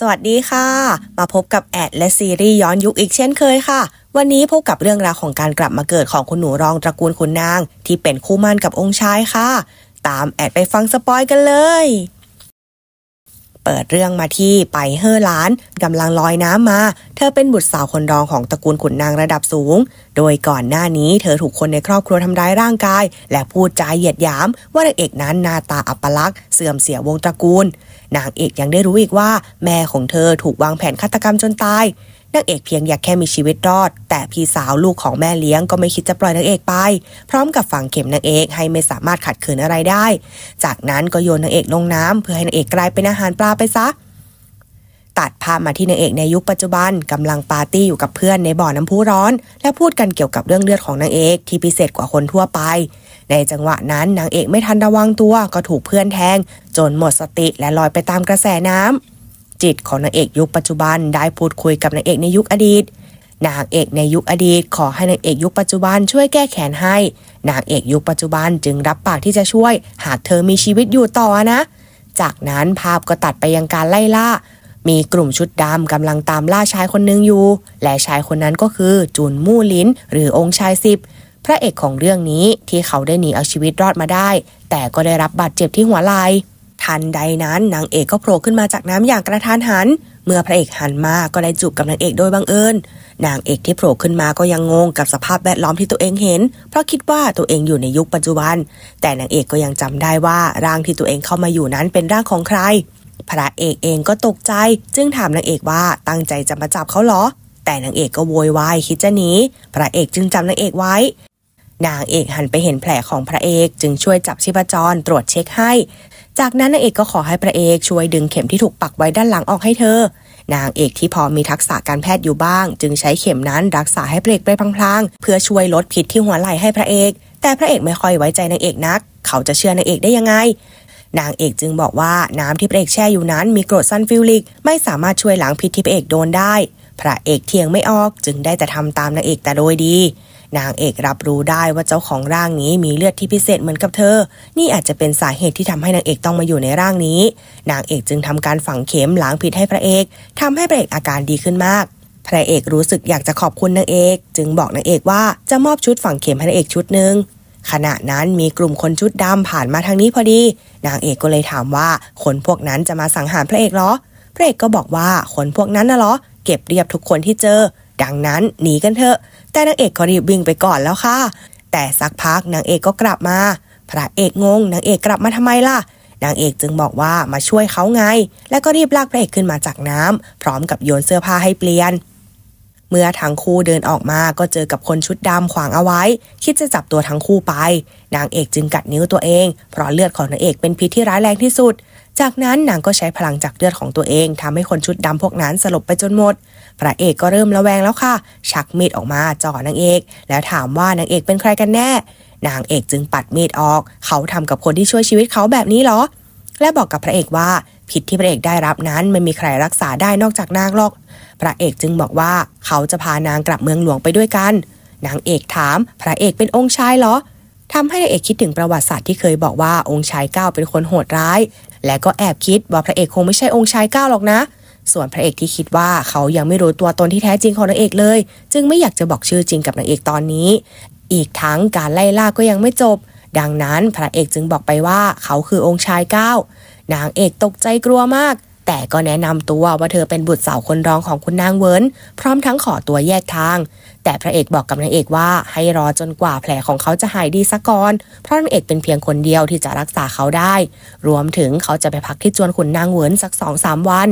สวัสดีค่ะ มาพบกับแอดและซีรีส์ย้อนยุคอีกเช่นเคยค่ะ วันนี้พบกับเรื่องราวของการกลับมาเกิดของคุณหนูรองตระกูลคุณนาง ที่เป็นคู่มั่นกับองค์ชายค่ะ ตามแอดไปฟังสปอยกันเลยเปิดเรื่องมาที่ไปเฮอล้านกำลังลอยน้ำมา เธอเป็นบุตรสาวคนรองของตระกูลขุนนางระดับสูง โดยก่อนหน้านี้เธอถูกคนในครอบครัวทำร้ายร่างกาย และพูดจาเหยียดหยาม ว่านางเอกนั้นหน้าตาอัปลักษณ์เสื่อมเสียวงตระกูลนางเอกยังได้รู้อีกว่า แม่ของเธอถูกวางแผนฆาตกรรมจนตายนางเอกเพียงอยากแค่มีชีวิตรอด แต่พี่สาวลูกของแม่เลี้ยงก็ไม่คิดจะปล่อยนางเอกไป พร้อมกับฝังเข็มนางเอกให้ไม่สามารถขัดขืนอะไรได้ จากนั้นก็โยนนางเอกลงน้ำเพื่อให้นางเอกกลายเป็นอาหารปลาไปซะ ตัดภาพมาที่นางเอกในยุคปัจจุบันกำลังปาร์ตี้อยู่กับเพื่อนในบ่อน้ำพุร้อน และพูดกันเกี่ยวกับเรื่องเลือดของนางเอกที่พิเศษกว่าคนทั่วไป ในจังหวะนั้นนางเอกไม่ทันระวังตัว ก็ถูกเพื่อนแทงจนหมดสติและลอยไปตามกระแสน้ำจิตของนางเอกยุคปัจจุบันได้พูดคุยกับนางเอกในยุคอดีต นางเอกในยุคอดีตขอให้นางเอกยุคปัจจุบันช่วยแก้แค้นให้ นางเอกยุคปัจจุบันจึงรับปากที่จะช่วย หากเธอมีชีวิตอยู่ต่อนะ จากนั้น ภาพก็ตัดไปยังการไล่ล่า มีกลุ่มชุดดำ กำลังตามล่าชายคนหนึ่งอยู่ และชายคนนั้นก็คือ จุนมู่ลินหรือองค์ชายสิบพระเอกของเรื่องนี้ที่เขาได้หนีเอาชีวิตรอดมาได้ แต่ก็ได้รับบาดเจ็บที่หัวไหล่ทันใดนั้นนางเอกก็โผล่ขึ้นมาจากน้ำอย่างกระทันหัน เมื่อพระเอกหันมาก็ได้จูบกับนางเอกโดยบังเอิญ นางเอกที่โผล่ขึ้นมาก็ยังงงกับสภาพแวดล้อมที่ตัวเองเห็น เพราะคิดว่าตัวเองอยู่ในยุคปัจจุบัน แต่นางเอกก็ยังจำได้ว่าร่างที่ตัวเองเข้ามาอยู่นั้นเป็นร่างของใคร พระเอกเองก็ตกใจจึงถามนางเอกว่าตั้งใจจะมาจับเขาเหรอ แต่นางเอกก็โวยวายคิดจะหนี พระเอกจึงจำนางเอกไว้ นางเอกหันไปเห็นแผลของพระเอกจึงช่วยจับชีพจรตรวจเช็คให้จากนั้นนางเอกก็ขอให้พระเอกช่วยดึงเข็มที่ถูกปักไว้ด้านหลังออกให้เธอ นางเอกที่พอมีทักษะการแพทย์อยู่บ้าง จึงใช้เข็มนั้นรักษาให้พระเอกไปพลางๆเพื่อช่วยลดพิษที่หัวไหล่ให้พระเอก แต่พระเอกไม่ค่อยไว้ใจนางเอกนัก เขาจะเชื่อนางเอกได้ยังไง นางเอกจึงบอกว่าน้ำที่พระเอกแช่อยู่นั้นมีกรดซันฟิวลิกไม่สามารถช่วยล้างพิษที่พระเอกโดนได้ พระเอกเทียงไม่ออกจึงได้แต่ทำตามนางเอกแต่โดยดีนางเอกรับรู้ได้ว่าเจ้าของร่างนี้มีเลือดที่พิเศษเหมือนกับเธอ นี่อาจจะเป็นสาเหตุที่ทำให้นางเอกต้องมาอยู่ในร่างนี้ นางเอกจึงทำการฝังเข็มล้างผิดให้พระเอกทำให้พระเอกอาการดีขึ้นมาก พระเอกรู้สึกอยากจะขอบคุณนางเอก จึงบอกนางเอกว่าจะมอบชุดฝังเข็มให้นางเอกชุดหนึ่งขณะนั้นมีกลุ่มคนชุดดำผ่านมาทางนี้พอดี นางเอกก็เลยถามว่าคนพวกนั้นจะมาสังหารพระเอกเหรอ พระเอกก็บอกว่าคนพวกนั้นน่ะเหรอ เก็บเรียบทุกคนที่เจอดังนั้นหนีกันเถอะ แต่นางเอกก็รีบวิ่ง ไปก่อนแล้วค่ะ แต่สักพักนางเอกก็กลับมา พระเอกงงนางเอกกลับมาทำไมล่ะนางเอกจึงบอกว่ามาช่วยเขาไง และก็รีบลากพระเอกขึ้นมาจากน้ำ พร้อมกับโยนเสื้อผ้าให้เปลี่ยน เมื่อทั้งคู่เดินออกมาก็เจอกับคนชุดดำขวางเอาไว้ คิดจะจับตัวทั้งคู่ไปนางเอกจึงกัดนิ้วตัวเองเพราะเลือดของนางเอกเป็นพิษที่ร้ายแรงที่สุดจากนั้นนางก็ใช้พลังจากเลือดของตัวเอง ทำให้คนชุดดำพวกนั้นสลบไปจนหมด พระเอกก็เริ่มระแวงแล้วค่ะ ชักมีดออกมาจ่อนางเอก แล้วถามว่านางเอกเป็นใครกันแน่ นางเอกจึงปัดมีดออก เขาทำกับคนที่ช่วยชีวิตเขาแบบนี้หรอ และบอกกับพระเอกว่า ผิดที่พระเอกได้รับนั้นไม่มีใครรักษาได้นอกจากนางหรอกพระเอกจึงบอกว่าเขาจะพานางกลับเมืองหลวงไปด้วยกัน นางเอกถาม พระเอกเป็นองค์ชายเหรอทำให้นายเอกคิดถึงประวัติศาสตร์ที่เคยบอกว่าองค์ชายเก้าเป็นคนโหดร้าย และก็แอบคิดว่าพระเอกคงไม่ใช่องค์ชายเก้าหรอกนะ ส่วนพระเอกที่คิดว่าเขายังไม่รู้ตัวตนที่แท้จริงของนางเอกเลย จึงไม่อยากจะบอกชื่อจริงกับนางเอกตอนนี้ อีกทั้งการไล่ล่าก็ยังไม่จบ ดังนั้นพระเอกจึงบอกไปว่าเขาคือองค์ชายเก้านางเอกตกใจกลัวมาก แต่ก็แนะนำตัวว่าเธอเป็นบุตรสาวคนรองของคุณนางเวินพร้อมทั้งขอตัวแยกทางแต่พระเอกบอกกับนางเอกว่าให้รอจนกว่าแผลของเขาจะหายดีซะก่อน เพราะนางเอกเป็นเพียงคนเดียวที่จะรักษาเขาได้ รวมถึงเขาจะไปพักที่จวนขุนนางเวินสักสองสามวัน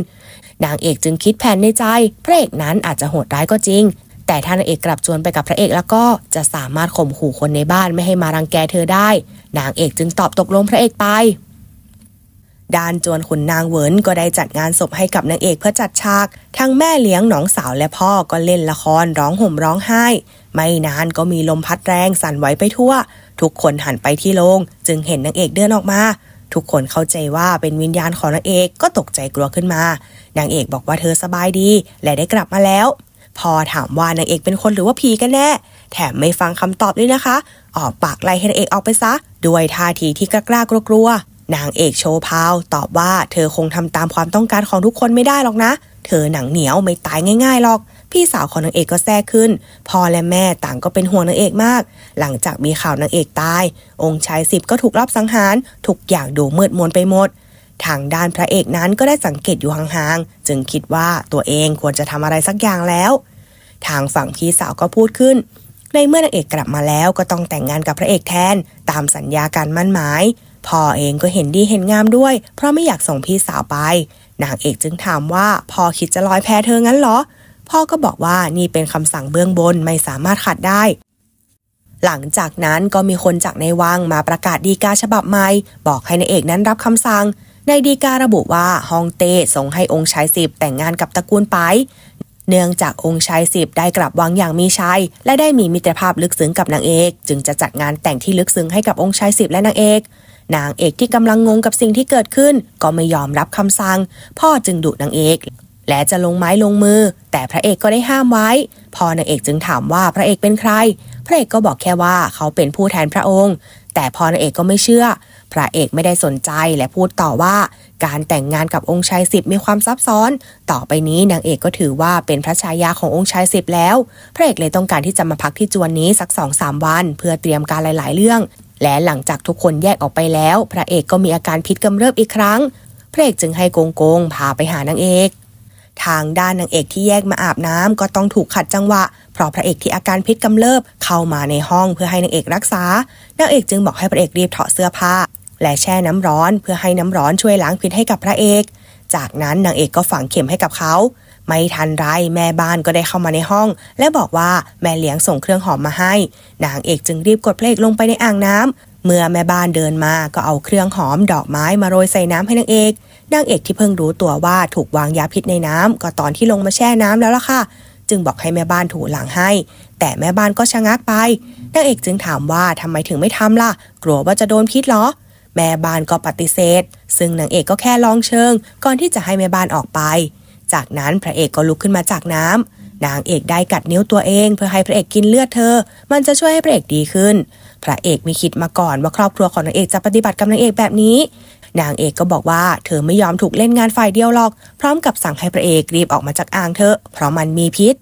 นางเอกจึงคิดแผนในใจพระเอกนั้นอาจจะโหดร้ายก็จริง แต่ถ้านางเอกกลับจวนไปกับพระเอกแล้วก็จะสามารถข่มขู่คนในบ้านไม่ให้มารังแกเธอได้ นางเอกจึงตอบตกลงพระเอกไปด้านจวนขุนนางเวิน ก็ได้จัดงานศพให้กับนางเอกเพื่อจัดฉาก ทั้งแม่เลี้ยงน้องสาวและพ่อก็เล่นละครร้องห่มร้องไห้ ไม่นานก็มีลมพัดแรงสั่นไหวไปทั่ว ทุกคนหันไปที่โรงจึงเห็นนางเอกเดินออกมา ทุกคนเข้าใจว่าเป็นวิญญาณของนางเอก ก็ตกใจกลัวขึ้นมา นางเอกบอกว่าเธอสบายดี และได้กลับมาแล้ว พอถามว่านางเอกเป็นคนหรือว่าผีกันแน่ แถมไม่ฟังคำตอบด้วยนะคะ ออกปากไล่ให้นางเอกออกไปซะ ด้วยท่าทีที่กล้ากลัวๆนางเอกโชพาว ตอบว่า เธอคงทำตามความต้องการของทุกคนไม่ได้หรอกนะ เธอหนังเหนียวไม่ตายง่ายๆหรอก พี่สาวของนางเอกก็แทรกขึ้นพ่อและแม่ต่างก็เป็นห่วงนางเอกมาก หลังจากมีข่าวนางเอกตาย องค์ชายสิบก็ถูกลอบสังหารทุกอย่างดูมืดมนไปหมด ทางด้านพระเอกนั้นก็ได้สังเกตอยู่ห่างๆ จึงคิดว่าตัวเองควรจะทำอะไรสักอย่างแล้ว ทางฝั่งพี่สาวก็พูดขึ้น ในเมื่อนางเอกกลับมาแล้วก็ต้องแต่งงานกับพระเอกแทน ตามสัญญาการมั่นหมายพ่อเองก็เห็นดีเห็นงามด้วย เพราะไม่อยากส่งพี่สาวไป นางเอกจึงถามว่าพ่อคิดจะลอยแพเธองั้นเหรอ พ่อก็บอกว่านี่เป็นคำสั่งเบื้องบนไม่สามารถขัดได้ หลังจากนั้นก็มีคนจากในวังมาประกาศดีกาฉบับใหม่ บอกให้นายเอกนั้นรับคำสั่ง ในดีการะบุว่าฮองเต้ส่งให้องค์ชายสิบแต่งงานกับตระกูลไป เนื่องจากองค์ชายสิบได้กลับวังอย่างมีชัย และได้มีมิตรภาพลึกซึ้งกับนางเอก จึงจะจัดงานแต่งที่ลึกซึ้งให้กับองค์ชายสิบและนางเอกนางเอกที่กำลังงงกับสิ่งที่เกิดขึ้นก็ไม่ยอมรับคำสั่ง พ่อจึงดุนางเอกและจะลงไม้ลงมือ แต่พระเอกก็ได้ห้ามไว้ พอนางเอกจึงถามว่าพระเอกเป็นใคร พระเอกก็บอกแค่ว่าเขาเป็นผู้แทนพระองค์ แต่พอนางเอกก็ไม่เชื่อ พระเอกไม่ได้สนใจและพูดต่อว่าการแต่งงานกับองค์ชายสิบมีความซับซ้อน ต่อไปนี้นางเอกก็ถือว่าเป็นพระชายาขององค์ชายสิบแล้วพระเอกเลยต้องการที่จะมาพักที่จวนนี้สักสองสามวัน เพื่อเตรียมการหลายๆ เรื่องและหลังจากทุกคนแยกออกไปแล้ว พระเอกก็มีอาการพิษกำเริบอีกครั้ง พระเอกจึงให้โกงโกงพาไปหานางเอก ทางด้านนางเอกที่แยกมาอาบน้ำก็ต้องถูกขัดจังหวะ เพราะพระเอกที่อาการพิษกำเริบเข้ามาในห้องเพื่อให้นางเอกรักษานางเอกจึงบอกให้พระเอกรีบถอดเสื้อผ้า และแช่น้ำร้อนเพื่อให้น้ำร้อนช่วยล้างพิษให้กับพระเอก จากนั้นนางเอกก็ฝังเข็มให้กับเขาไม่ทันไร แม่บ้านก็ได้เข้ามาในห้อง และบอกว่าแม่เลี้ยงส่งเครื่องหอมมาให้ นางเอกจึงรีบกดเพลงลงไปในอ่างน้ำ เมื่อแม่บ้านเดินมาก็เอาเครื่องหอมดอกไม้มาโรยใส่น้ำให้นางเอกนางเอกที่เพิ่งรู้ตัวว่าถูกวางยาพิษในน้ำ ก็ตอนที่ลงมาแช่น้ำแล้วล่ะค่ะ จึงบอกให้แม่บ้านถูหลังให้ แต่แม่บ้านก็ชะงักไปนางเอกจึงถามว่าทำไมถึงไม่ทำล่ะกลัวว่าจะโดนพิษเหรอแม่บ้านก็ปฏิเสธ ซึ่งนางเอกก็แค่ลองเชิง ก่อนที่จะให้แม่บ้านออกไปจากนั้นพระเอกก็ลุกขึ้นมาจากน้ำนางเอกได้กัดนิ้วตัวเอง เพื่อให้พระเอกกินเลือดเธอ มันจะช่วยให้พระเอกดีขึ้น พระเอกไม่คิดมาก่อนว่าครอบครัวของนางเอกจะปฏิบัติกับนางเอกแบบนี้ นางเอกก็บอกว่าเธอไม่ยอมถูกเล่นงานฝ่ายเดียวหรอก พร้อมกับสั่งให้พระเอกรีบออกมาจากอ่างเธอเพราะมันมีพิษ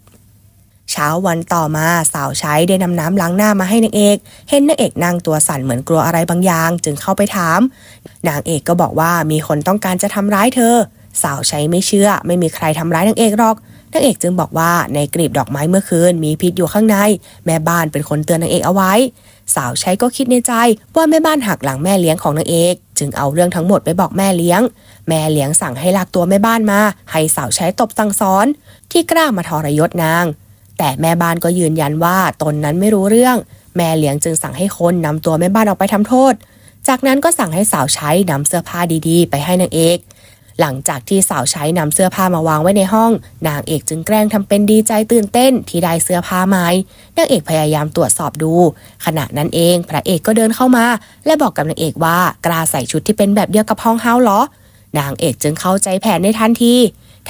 เช้าวันต่อมาสาวใช้ได้นำน้ำล้างหน้ามาให้นางเอก เห็นนางเอกนั่งตัวสั่นเหมือนกลัวอะไรบางอย่าง จึงเข้าไปถามนางเอกก็บอกว่ามีคนต้องการจะทำร้ายเธอสาวใช้ไม่เชื่อไม่มีใครทำร้ายนางเอกหรอก นางเอกจึงบอกว่าในกลีบดอกไม้เมื่อคืนมีพิษอยู่ข้างใน แม่บ้านเป็นคนเตือนนางเอกเอาไว้ สาวใช้ก็คิดในใจว่าแม่บ้านหักหลังแม่เลี้ยงของนางเอกจึงเอาเรื่องทั้งหมดไปบอกแม่เลี้ยง แม่เลี้ยงสั่งให้ลากตัวแม่บ้านมาให้สาวใช้ตบสั่งสอนที่กล้ามาทรยศนาง แต่แม่บ้านก็ยืนยันว่าตนนั้นไม่รู้เรื่อง แม่เลี้ยงจึงสั่งให้คนนำตัวแม่บ้านออกไปทำโทษ จากนั้นก็สั่งให้สาวใช้นำเสื้อผ้าดีๆ ไปให้นางเอกหลังจากที่สาวใช้นำเสื้อผ้ามาวางไว้ในห้องนางเอกจึงแกล้งทำเป็นดีใจตื่นเต้นที่ได้เสื้อผ้าใหม่นางเอกพยายามตรวจสอบดูขณะนั้นเองพระเอกก็เดินเข้ามาและบอกกับนางเอกว่ากล้าใส่ชุดที่เป็นแบบเดียวกับห้องเฮาเหรอ นางเอกจึงเข้าใจแผนในทันที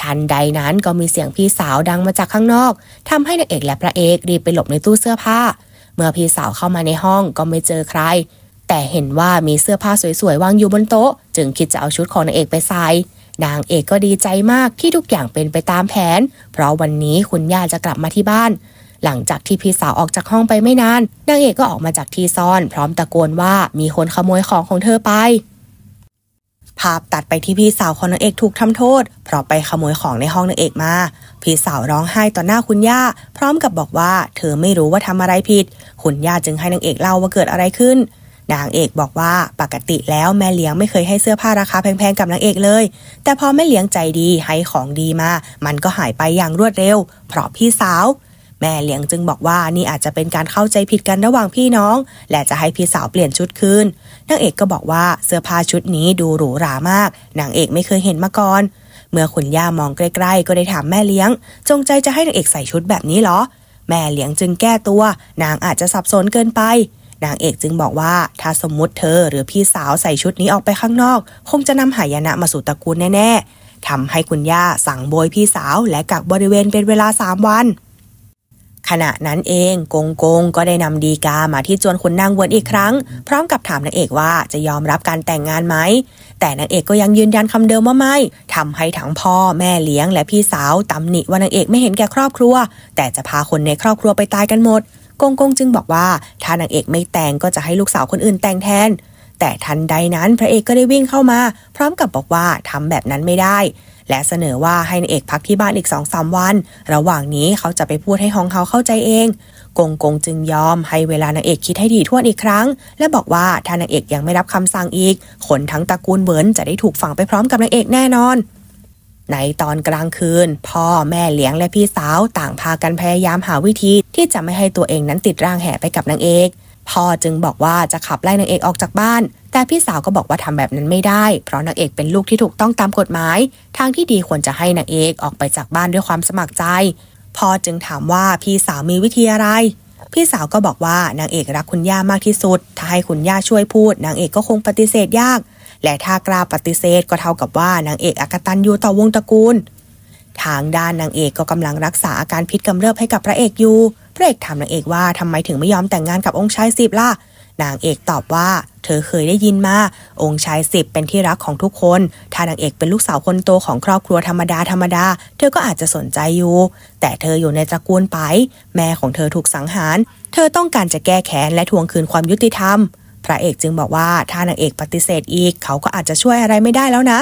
ทันใดนั้นก็มีเสียงพี่สาวดังมาจากข้างนอกทำให้นางเอกและพระเอกรีบไปหลบในตู้เสื้อผ้า เมื่อพี่สาวเข้ามาในห้องก็ไม่เจอใครแต่เห็นว่ามีเสื้อผ้าสวยๆวางอยู่บนโต๊ะจึงคิดจะเอาชุดของนางเอกไปใส่ นางเอกก็ดีใจมากที่ทุกอย่างเป็นไปตามแผน เพราะวันนี้คุณย่าจะกลับมาที่บ้าน หลังจากที่พี่สาวออกจากห้องไปไม่นานนางเอกก็ออกมาจากที่ซ่อน พร้อมตะโกนว่ามีคนขโมยของของเธอไป ภาพตัดไปที่พี่สาวของนางเอกถูกทำโทษ เพราะไปขโมยของในห้องนางเอกมา พี่สาวร้องไห้ต่อหน้าคุณย่าพร้อมกับบอกว่า เธอไม่รู้ว่าทำอะไรผิด คุณย่าจึงให้นางเอกเล่าว่าเกิดอะไรขึ้นนางเอกบอกว่าปกติแล้วแม่เลี้ยงไม่เคยให้เสื้อผ้าราคาแพงๆกับนางเอกเลย แต่พอแม่เลี้ยงใจดีให้ของดีมา มันก็หายไปอย่างรวดเร็ว เพราะพี่สาว แม่เลี้ยงจึงบอกว่านี่อาจจะเป็นการเข้าใจผิดกันระหว่างพี่น้อง และจะให้พี่สาวเปลี่ยนชุดคืนนางเอกก็บอกว่าเสื้อผ้าชุดนี้ดูหรูหรามากนางเอกไม่เคยเห็นมาก่อน เมื่อขุนย่ามองใกล้ๆ ก็ได้ถามแม่เลี้ยง จงใจจะให้นางเอกใส่ชุดแบบนี้เหรอแม่เลี้ยงจึงแก้ตัว นางอาจจะสับสนเกินไปนางเอกจึงบอกว่าถ้าสมมุติเธอหรือพี่สาวใส่ชุดนี้ออกไปข้างนอก คงจะนำหายนะมาสู่ตระกูลแน่ๆ ทำให้คุณย่าสั่งโบยพี่สาวและกักบริเวณเป็นเวลา 3 วัน ขณะนั้นเอง กงกงก็ได้นำดีกามาที่จวนคุณนางวนอีกครั้ง พร้อมกับถามนางเอกว่าจะยอมรับการแต่งงานไหม แต่นางเอกก็ยังยืนยันคำเดิมว่าไม่ทำให้ทั้งพ่อแม่เลี้ยงและพี่สาวตำหนิว่านางเอกไม่เห็นแก่ครอบครัว แต่จะพาคนในครอบครัวไปตายกันหมดกงกงจึงบอกว่าถ้านางเอกไม่แต่งก็จะให้ลูกสาวคนอื่นแต่งแทน แต่ทันใดนั้นพระเอกก็ได้วิ่งเข้ามา พร้อมกับบอกว่าทำแบบนั้นไม่ได้ และเสนอว่าให้นางเอกพักที่บ้านอีกสองสามวัน ระหว่างนี้เขาจะไปพูดให้ฮองเขาเข้าใจเองกงกงจึงยอมให้เวลานางเอกคิดให้ดีท้วนอีกครั้ง และบอกว่าถ้านางเอกยังไม่รับคำสั่งอีกคนทั้งตระกูลเวินจะได้ถูกฝังไปพร้อมกับนางเอกแน่นอนในตอนกลางคืนพ่อแม่เลี้ยงและพี่สาวต่างพากันพยายามหาวิธีที่จะไม่ให้ตัวเองนั้นติดร่างแห่ไปกับนางเอกพ่อจึงบอกว่าจะขับไล่นางเอกออกจากบ้าน แต่พี่สาวก็บอกว่าทำแบบนั้นไม่ได้ เพราะนางเอกเป็นลูกที่ถูกต้องตามกฎหมาย ทางที่ดีควรจะให้นางเอกออกไปจากบ้านด้วยความสมัครใจพ่อจึงถามว่าพี่สาวมีวิธีอะไร พี่สาวก็บอกว่านางเอกรักคุณย่ามากที่สุด ถ้าให้คุณย่าช่วยพูดนางเอกก็คงปฏิเสธยากและถ้ากล้าปฏิเสธก็เท่ากับว่านางเอกอกตันยูต่อวงตระกูล ทางด้านนางเอกก็กำลังรักษาอาการพิษกำเริบให้กับพระเอกอยู่พระเอกถามนางเอกว่าทำไมถึงไม่ยอมแต่งงานกับองค์ชายสิบล่ะนางเอกตอบว่า เธอเคยได้ยินมา องค์ชายสิบเป็นที่รักของทุกคนถ้านางเอกเป็นลูกสาวคนโตของครอบครัวธรรมดาธรรมดา เธอก็อาจจะสนใจอยู่ แต่เธออยู่ในตระกูลไปแม่ของเธอถูกสังหาร เธอต้องการจะแก้แค้นและทวงคืนความยุติธรรมพระเอกจึงบอกว่าถ้านางเอกปฏิเสธอีกเขาก็อาจจะช่วยอะไรไม่ได้แล้วนะ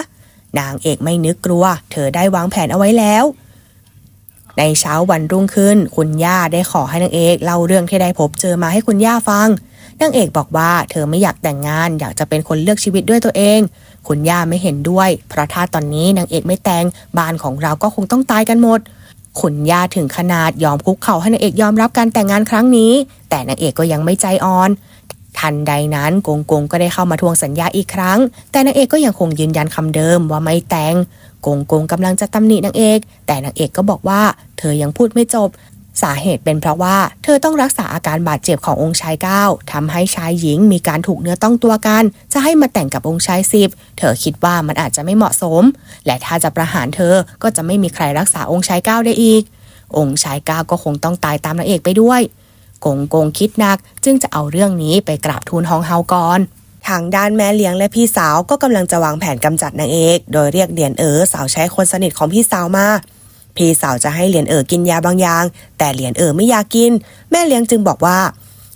นางเอกไม่นึกกลัว เธอได้วางแผนเอาไว้แล้ว ในเช้าวันรุ่งขึ้น คุณย่าได้ขอให้นางเอกเล่าเรื่องที่ได้พบเจอมาให้คุณย่าฟังนางเอกบอกว่า เธอไม่อยากแต่งงาน อยากจะเป็นคนเลือกชีวิตด้วยตัวเอง คุณย่าไม่เห็นด้วยเพราะถ้าตอนนี้นางเอกไม่แต่งบ้านของเราก็คงต้องตายกันหมด คุณย่าถึงขนาดยอมคุกเข่าให้นางเอกยอมรับการแต่งงานครั้งนี้ แต่นางเอกก็ยังไม่ใจอ่อนทันใดนั้น กงกงก็ได้เข้ามาทวงสัญญาอีกครั้ง แต่นางเอกก็ยังคงยืนยันคำเดิมว่าไม่แต่งกงกงกำลังจะตำหนินางเอก แต่นางเอกก็บอกว่า เธอยังพูดไม่จบ สาเหตุเป็นเพราะว่าเธอต้องรักษาอาการบาดเจ็บขององค์ชายเก้าทำให้ชายหญิงมีการถูกเนื้อต้องตัวกัน จะให้มาแต่งกับองค์ชายสิบเธอคิดว่ามันอาจจะไม่เหมาะสม และถ้าจะประหารเธอก็จะไม่มีใครรักษาองค์ชายเก้าได้อีก องค์ชายเก้าก็คงต้องตายตามนางเอกไปด้วยกงกงคิดหนักจึงจะเอาเรื่องนี้ไปกราบทูลฮองเฮาก่อนทางด้านแม่เลี้ยงและพี่สาวก็กำลังจะวางแผนกำจัดนางเอก โดยเรียกเดียนเอ๋อสาวใช้คนสนิทของพี่สาวมา พี่สาวจะให้เหรียญเอ๋อกินยาบางอย่าง แต่เหรียญเอ๋อไม่อยากกิน แม่เลี้ยงจึงบอกว่า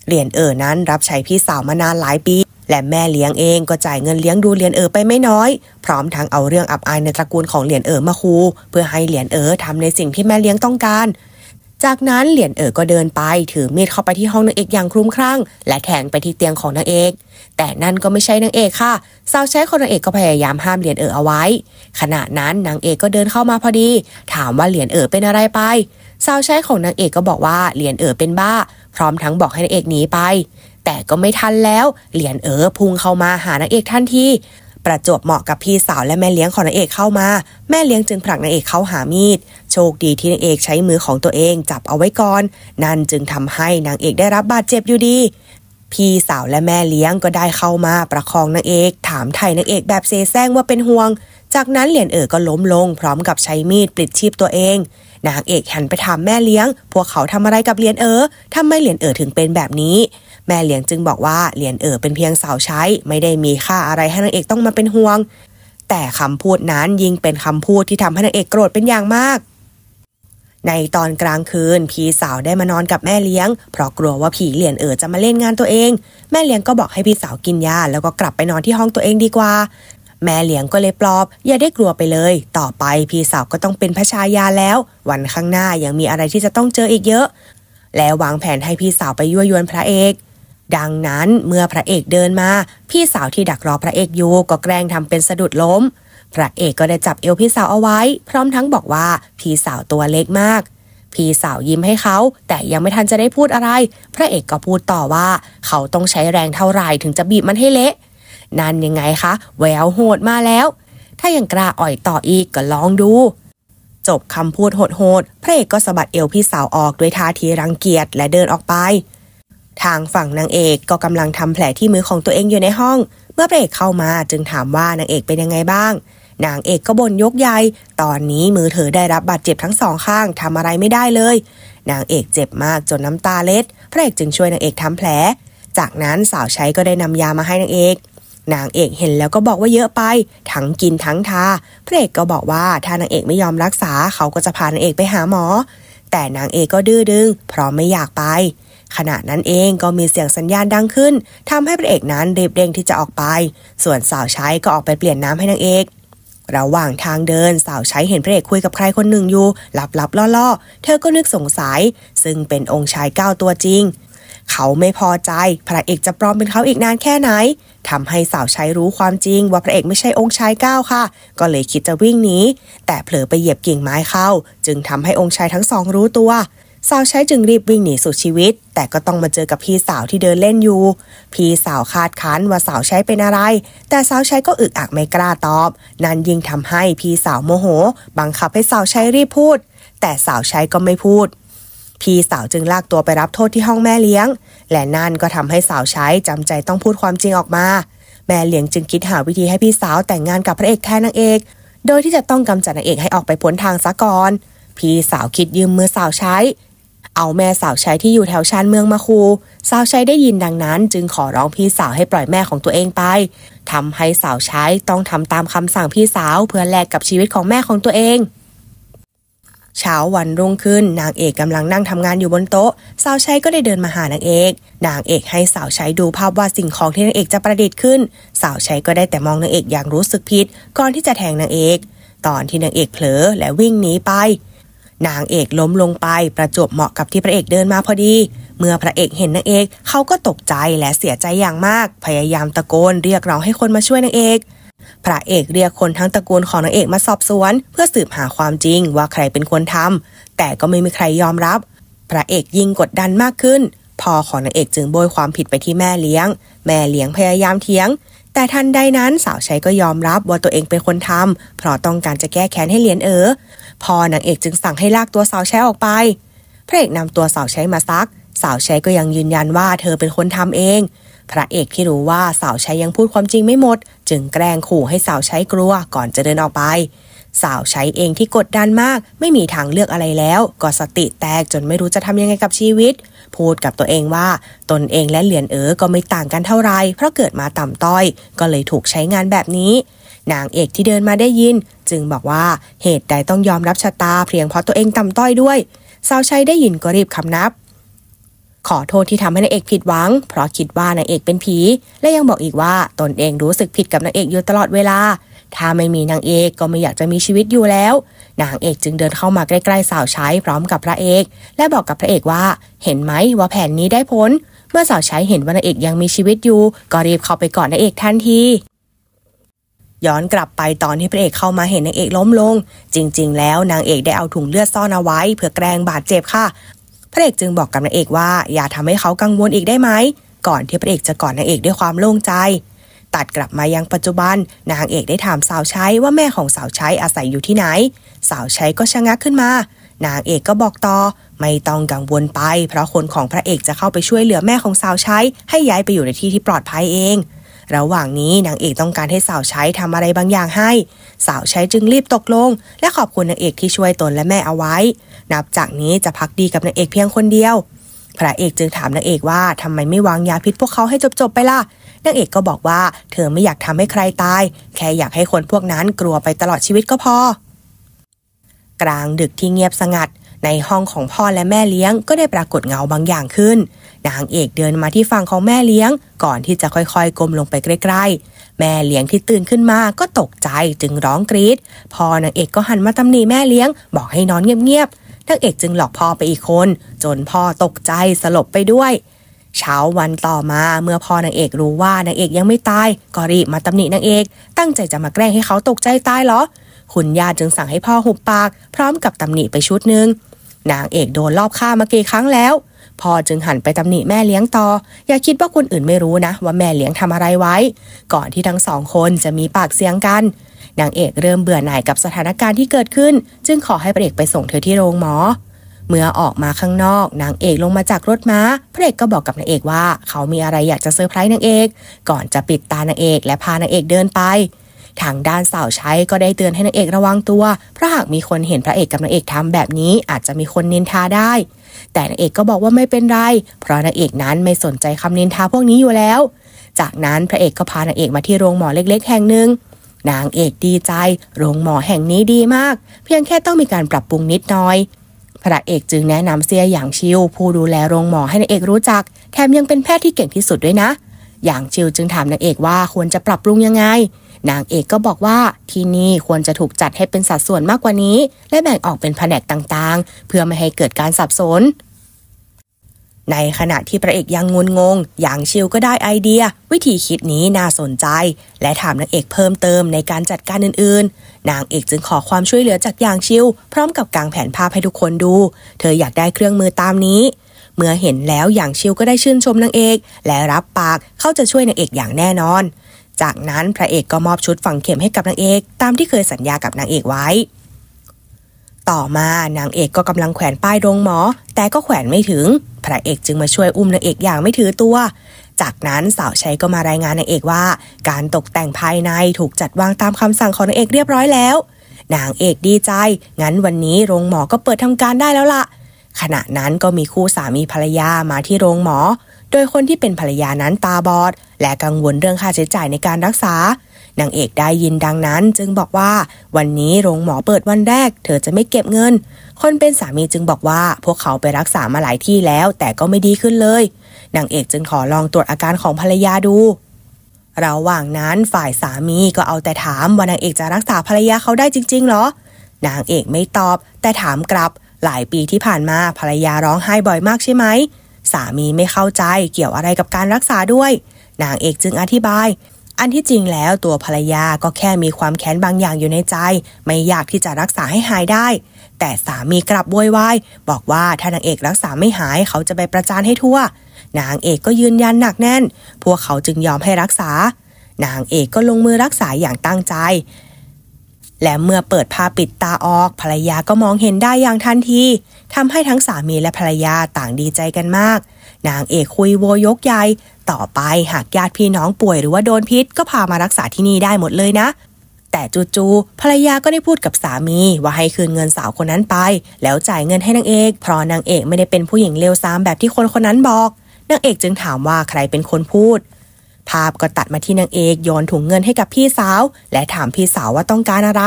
เหรียญเอ๋อนั้นรับใช้พี่สาวมานานหลายปีและแม่เลี้ยงเองก็จ่ายเงินเลี้ยงดูเหรียญเอ๋อไปไม่น้อย พร้อมทั้งเอาเรื่องอับอายในตระกูลของเหรียญเอ๋อมาคูเพื่อให้ เหรียญเอ๋อทำในสิ่งที่แม่เลี้ยงต้องการจากนั้นเหรียญเอ๋อก็เดินไป ถือมีดเข้าไปที่ห้องนางเอกอย่างคลุ้มคลั่งและแทงไปที่เตียงของนางเอกแต่นั่น ก็ไม่ใช่นางเอกค่ะสาวใช้คนนางเอกก็พยายามห้ามเหรียญเอ๋อเอาไว้ ขณะนั้นนางเอกก็เดินเข้ามาพอดี ถามว่าเหรียญเอ๋อเป็นอะไรไป สาวใช้ของนางเอกก็บอกว่าเหรียญเอ๋อเป็นบ้า พร้อมทั้งบอกให้นางเอกหนีไป แต่ก็ไม่ทันแล้ว เหรียญเอ๋อพุ่งเข้ามาหานางเอกทันทีประจวบเหมาะกับพี่สาวและแม่เลี้ยงของนางเอกเข้ามาแม่เลี้ยงจึงผลักนางเอกเข้าหามีด โชคดีที่นางเอกใช้มือของตัวเองจับเอาไว้ก่อนนั่นจึงทำให้นางเอกได้รับบาดเจ็บอยู่ดี พี่สาวและแม่เลี้ยงก็ได้เข้ามาประคองนางเอก ถามไทยนางเอกแบบเซแซงว่าเป็นห่วง จากนั้นเหรียญเอ๋อก็ล้มลงพร้อมกับใช้มีดปลิดชีพตัวเองนางเอกหันไปถามแม่เลี้ยง พวกเขาทำอะไรกับเหรียญเอ๋อทำไมเหรียญเอ๋อถึงเป็นแบบนี้แม่เลี้ยงจึงบอกว่า เหรียญเอ๋อเป็นเพียงเสาใช้ ไม่ได้มีค่าอะไรให้นางเอกต้องมาเป็นห่วง แต่คำพูดนั้นยิ่งเป็นคำพูดที่ทำให้นางเอกโกรธเป็นอย่างมาก ในตอนกลางคืน พี่สาวได้มานอนกับแม่เลี้ยง เพราะกลัวว่าผีเหรียญเอ๋อจะมาเล่นงานตัวเองแม่เลี้ยงก็บอกให้พี่สาวกินยา แล้วก็กลับไปนอนที่ห้องตัวเองดีกว่า แม่เลี้ยงก็เลยปลอบอย่าได้กลัวไปเลย ต่อไปพี่สาวก็ต้องเป็นพระชายาแล้ว วันข้างหน้ายังมีอะไรที่จะต้องเจออีกเยอะ และวางแผนให้พี่สาวไปยั่วยวนพระเอกดังนั้นเมื่อพระเอกเดินมาพี่สาวที่ดักรอพระเอกอยู่ก็แกล้งทำเป็นสะดุดล้ม พระเอกก็ได้จับเอวพี่สาวเอาไว้ พร้อมทั้งบอกว่าพี่สาวตัวเล็กมาก พี่สาวยิ้มให้เขาแต่ยังไม่ทันจะได้พูดอะไร พระเอกก็พูดต่อว่า เขาต้องใช้แรงเท่าไหร่ถึงจะบีบมันให้เละ นั่นยังไงคะ แววโหดมาแล้ว ถ้ายังกล้าอ่อยต่ออีกก็ลองดู จบคำพูดโหดๆพระเอกก็สะบัดเอวพี่สาวออกด้วยท่าทีรังเกียจและเดินออกไปทางฝั่งนางเอกก็กำลังทำแผลที่มือของตัวเองอยู่ในห้อง เมื่อพระเอกเข้ามาจึงถามว่านางเอกเป็นยังไงบ้าง นางเอกก็บ่นยกใยตอนนี้มือเธอได้รับบาดเจ็บทั้งสองข้างทำอะไรไม่ได้เลย นางเอกเจ็บมากจนน้ำตาเล็ดพระเอกจึงช่วยนางเอกทาแผล จากนั้นสาวใช้ก็ได้นำยามาให้นางเอกนางเอกเห็นแล้วก็บอกว่าเยอะไป ทั้งกินทั้งทาพระเอกก็บอกว่าถ้านางเอกไม่ยอมรักษาเขาก็จะพานางเอกไปหาหมอ แต่นางเอกก็ดื้อดึงเพราะไม่อยากไปขณะนั้นเองก็มีเสียงสัญญาณดังขึ้น ทำให้พระเอกนั้นรีบเร่งที่จะออกไป ส่วนสาวใช้ก็ออกไปเปลี่ยนน้ำให้นางเอกระหว่างทางเดินสาวใช้เห็นพระเอกคุยกับใครคนหนึ่งอยู่ลับ ๆ ล่อ ๆ เธอก็นึกสงสัย ซึ่งเป็นองค์ชายก้าตัวจริง เขาไม่พอใจ พระเอกจะปลอมเป็นเขาอีกนานแค่ไหน ทำให้สาวใช้รู้ความจริง ว่าพระเอกไม่ใช่องค์ชายก้าค่ะ ก็เลยคิดจะวิ่งหนีแต่เผลอไปเหยียบกิ่งไม้เข้า จึงทำให้องค์ชายทั้งสอง รู้ตัวสาวใช้จึงรีบวิ่งหนีสุดชีวิต แต่ก็ต้องมาเจอกับพี่สาวที่เดินเล่นอยู่ พี่สาวคาดคันว่าสาวใช้เป็นอะไร แต่สาวใช้ก็อึกอักไม่กล้าตอบ นั่นยิ่งทำให้พี่สาวโมโห บังคับให้สาวใช้รีบพูด แต่สาวใช้ก็ไม่พูด พี่สาวจึงลากตัวไปรับโทษที่ห้องแม่เลี้ยง และนั่นก็ทำให้สาวใช้จำใจต้องพูดความจริงออกมา แม่เลี้ยงจึงคิดหาวิธีให้พี่สาวแต่งงานกับพระเอกแทนนางเอก โดยที่จะต้องกำจัดนางเอกให้ออกไปพ้นทางซะก่อน พี่สาวคิดยืมมือสาวใช้เอาแม่สาวใช้ที่อยู่แถวชานเมืองมาคู สาวใช้ได้ยินดังนั้นจึงขอร้องพี่สาวให้ปล่อยแม่ของตัวเองไป ทำให้สาวใช้ต้องทำตามคำสั่งพี่สาวเพื่อแลกกับชีวิตของแม่ของตัวเอง เช้าวันรุ่งขึ้นนางเอกกำลังนั่งทำงานอยู่บนโต๊ะ สาวใช้ก็ได้เดินมาหานางเอก นางเอกให้สาวใช้ดูภาพวาดสิ่งของที่นางเอกจะประดิษฐ์ขึ้น สาวใช้ก็ได้แต่มองนางเอกอย่างรู้สึกผิดก่อนที่จะแทงนางเอก ตอนที่นางเอกเผลอและวิ่งหนีไปนางเอกล้มลงไปประจบเหมาะกับที่พระเอกเดินมาพอดี เมื่อพระเอกเห็นนางเอกเขาก็ตกใจและเสียใจอย่างมากพยายามตะโกนเรียกร้องให้คนมาช่วยนางเอก พระเอกเรียกคนทั้งตระกูลของนางเอกมาสอบสวนเพื่อสืบหาความจริงว่าใครเป็นคนทำแต่ก็ไม่มีใครยอมรับ พระเอกยิ่งกดดันมากขึ้นพ่อของนางเอกจึงโบยความผิดไปที่แม่เลี้ยง แม่เลี้ยงพยายามเถียงแต่ทันใดนั้นสาวใช้ก็ยอมรับว่าตัวเองเป็นคนทำ เพราะต้องการจะแก้แค้นให้เหรียญเอ๋อพอนางเอกจึงสั่งให้ลากตัวสาวใช้ออกไป พระเอกนำตัวสาวใช้มาซัก สาวใช้ก็ยังยืนยันว่าเธอเป็นคนทำเอง พระเอกที่รู้ว่าสาวใช้ยังพูดความจริงไม่หมด จึงแกล้งขู่ให้สาวใช้กลัวก่อนจะเดินออกไป สาวใช้เองที่กดดันมากไม่มีทางเลือกอะไรแล้ว ก็สติแตกจนไม่รู้จะทำยังไงกับชีวิตพูดกับตัวเองว่าตนเองและเหรียญเอ๋อก็ไม่ต่างกันเท่าไรเพราะเกิดมาต่ำต้อยก็เลยถูกใช้งานแบบนี้ นางเอกที่เดินมาได้ยิน จึงบอกว่าเหตุใดต้องยอมรับชะตาเพียงเพราะตัวเองต่ำต้อยด้วยสาวใช้ได้ยินก็รีบคำนับ ขอโทษที่ทำให้นางเอกผิดหวัง เพราะคิดว่านางเอกเป็นผี และยังบอกอีกว่าตนเองรู้สึกผิดกับนางเอกอยู่ตลอดเวลา ถ้าไม่มีนางเอกก็ไม่อยากจะมีชีวิตอยู่แล้วนางเอกจึงเดินเข้ามาใกล้ ๆสาวใช้พร้อมกับพระเอก และบอกกับพระเอกว่า เห็นไหมว่าแผนนี้ได้ผล เมื่อสาวใช้เห็นว่านางเอกยังมีชีวิตอยู่ก็รีบเข้าไปกอดนางเอกทันทีย้อนกลับไปตอนที่พระเอกเข้ามาเห็นนางเอกล้มลง จริง ๆ แล้วนางเอกได้เอาถุงเลือดซ่อนเอาไว้เพื่อแกล้งบาดเจ็บค่ะพระเอกจึงบอกกับนางเอกว่าอย่าทำให้เขากังวลอีกได้ไหม ก่อนที่พระเอกจะกอดนางเอกด้วยความโล่งใจตัดกลับมายังปัจจุบัน นางเอกได้ถามสาวใช้ว่าแม่ของสาวใช้อาศัยอยู่ที่ไหน สาวใช้ก็ชะงักขึ้นมา นางเอกก็บอกต่อ ไม่ต้องกังวลไป เพราะคนของพระเอกจะเข้าไปช่วยเหลือแม่ของสาวใช้ให้ย้ายไปอยู่ในที่ที่ปลอดภัยเอง ระหว่างนี้นางเอกต้องการให้สาวใช้ทำอะไรบางอย่างให้ สาวใช้จึงรีบตกลง และขอบคุณนางเอกที่ช่วยตนและแม่เอาไว้ นับจากนี้จะพักดีกับนางเอกเพียงคนเดียว พระเอกจึงถามนางเอกว่าทำไมไม่วางยาพิษพวกเขาให้จบๆไปล่ะนางเอกก็บอกว่า เธอไม่อยากทำให้ใครตายแค่อยากให้คนพวกนั้นกลัวไปตลอดชีวิตก็พอ กลางดึกที่เงียบสงัด ในห้องของพ่อและแม่เลี้ยงก็ได้ปรากฏเงาบางอย่างขึ้น นางเอกเดินมาที่ฝั่งของแม่เลี้ยงก่อนที่จะค่อยๆก้มลงไปใกล้ๆแม่เลี้ยงที่ตื่นขึ้นมาก็ตกใจจึงร้องกรีดพ่อนางเอกก็หันมาตำหนิแม่เลี้ยง บอกให้นอนเงียบๆนางเอกจึงหลอกพ่อไปอีกคน จนพ่อตกใจสลบไปด้วยเช้าวันต่อมาเมื่อพ่อนางเอกรู้ว่านางเอกยังไม่ตายก็รีบมาตำหนินางเอกตั้งใจจะมาแกล้งให้เขาตกใจตายเหรอคุณย่าจึงสั่งให้พ่อหุบปาก พร้อมกับตำหนิไปชุดหนึ่งนางเอกโดนรอบฆ่ามาเกี่ครั้งแล้วพ่อจึงหันไปตำหนิแม่เลี้ยงต่อ อย่าคิดว่าคนอื่นไม่รู้นะว่าแม่เลี้ยงทำอะไรไว้ ก่อนที่ทั้งสองคนจะมีปากเสียงกันนางเอกเริ่มเบื่อหน่ายกับสถานการณ์ที่เกิดขึ้น จึงขอให้พระเอกไปส่งเธอที่โรงหมอเมื่อออกมาข้างนอกนางเอกลงมาจากรถม้าพระเอกก็บอกกับนางเอกว่าเขามีอะไรอยากจะเซอร์ไพรส์นางเอก ก่อนจะปิดตานางเอกและพานางเอกเดินไป ทางด้านสาวใช้ก็ได้เตือนให้นางเอกระวังตัวเพราะหากมีคนเห็นพระเอกกับนางเอกทำแบบนี้ อาจจะมีคนนินทาได้ แต่นางเอกก็บอกว่าไม่เป็นไรเพราะนางเอกนั้นไม่สนใจคำนินทาพวกนี้อยู่แล้ว จากนั้นพระเอกก็พานางเอกมาที่โรงหมอเล็กๆแห่งหนึ่งนางเอกดีใจ โรงหมอแห่งนี้ดีมากเพียงแค่ต้องมีการปรับปรุงนิดน้อยพระเอกจึงแนะนำเซียหยางชิวผู้ดูแลโรงหมอให้นางเอกรู้จักแถมยังเป็นแพทย์ที่เก่งที่สุดด้วยนะหยางชิวจึงถามนางเอกว่าควรจะปรับปรุงยังไงนางเอกก็บอกว่าที่นี่ควรจะถูกจัดให้เป็นสัดส่วนมากกว่านี้ และแบ่งออกเป็นแผนกต่างๆ เพื่อไม่ให้เกิดการสับสนในขณะที่พระเอกยังงุนงงอย่างชิวก็ได้ไอเดีย วิธีคิดนี้น่าสนใจ และถามนางเอกเพิ่มเติมในการจัดการอื่นๆนางเอกจึงขอความช่วยเหลือจากอย่างชิวพร้อมกับกางแผนภาพให้ทุกคนดู เธออยากได้เครื่องมือตามนี้ เมื่อเห็นแล้วอย่างชิวก็ได้ชื่นชมนางเอกและรับปากเขาจะช่วยนางเอกอย่างแน่นอน จากนั้นพระเอกก็มอบชุดฝังเข็มให้กับนางเอกตามที่เคยสัญญากับนางเอกไว้ต่อมา นางเอกก็กำลังแขวนป้ายโรงหมอ แต่ก็แขวนไม่ถึงพระเอกจึงมาช่วยอุ้มนางเอกอย่างไม่ถือตัว จากนั้นสาวใช้ก็มารายงานนางเอกว่า การตกแต่งภายในถูกจัดวางตามคำสั่งของนางเอกเรียบร้อยแล้วนางเอกดีใจ งั้นวันนี้โรงหมอก็เปิดทำการได้แล้วละ่ะขณะนั้นก็มีคู่สามีภรรยามาที่โรงหมอโดยคนที่เป็นภรรยานั้นตาบอดและกังวลเรื่องค่าใช้จ่ายในการรักษานางเอกได้ยินดังนั้นจึงบอกว่า วันนี้โรงหมอเปิดวันแรก เธอจะไม่เก็บเงิน คนเป็นสามีจึงบอกว่า พวกเขาไปรักษามาหลายที่แล้วแต่ก็ไม่ดีขึ้นเลยนางเอกจึงขอลองตรวจอาการของภรรยาดูระหว่างนั้นฝ่ายสามีก็เอาแต่ถามว่านางเอกจะรักษาภรรยาเขาได้จริงๆหรอนางเอกไม่ตอบแต่ถามกลับ หลายปีที่ผ่านมาภรรยาร้องไห้บ่อยมากใช่ไหมสามีไม่เข้าใจเกี่ยวอะไรกับการรักษาด้วยนางเอกจึงอธิบายอันที่จริงแล้วตัวภรรยาก็แค่มีความแค้นบางอย่างอยู่ในใจ ไม่อยากที่จะรักษาให้หายได้ แต่สามีกลับโวยวายบอกว่าถ้านางเอกรักษาไม่หายเขาจะไปประจานให้ทั่วนางเอกก็ยืนยันหนักแน่น พวกเขาจึงยอมให้รักษานางเอกก็ลงมือรักษาอย่างตั้งใจและเมื่อเปิดผ้าปิดตาออก ภรรยาก็มองเห็นได้อย่างทันทีทำให้ทั้งสามีและภรรยาต่างดีใจกันมาก นางเอกคุยโวยกใหญ่ต่อไปหากญาติพี่น้องป่วยหรือว่าโดนพิษก็พามารักษาที่นี่ได้หมดเลยนะ แต่จูจูภรรยาก็ได้พูดกับสามี ว่าให้คืนเงินสาวคนนั้นไป แล้วจ่ายเงินให้นางเอกเพราะนางเอกไม่ได้เป็นผู้หญิงเลวทรามแบบที่คนคนนั้นบอกนางเอกจึงถามว่าใครเป็นคนพูดภาพก็ตัดมาที่นางเอกโยนถุงเงินให้กับพี่สาว และถามพี่สาวว่าต้องการอะไร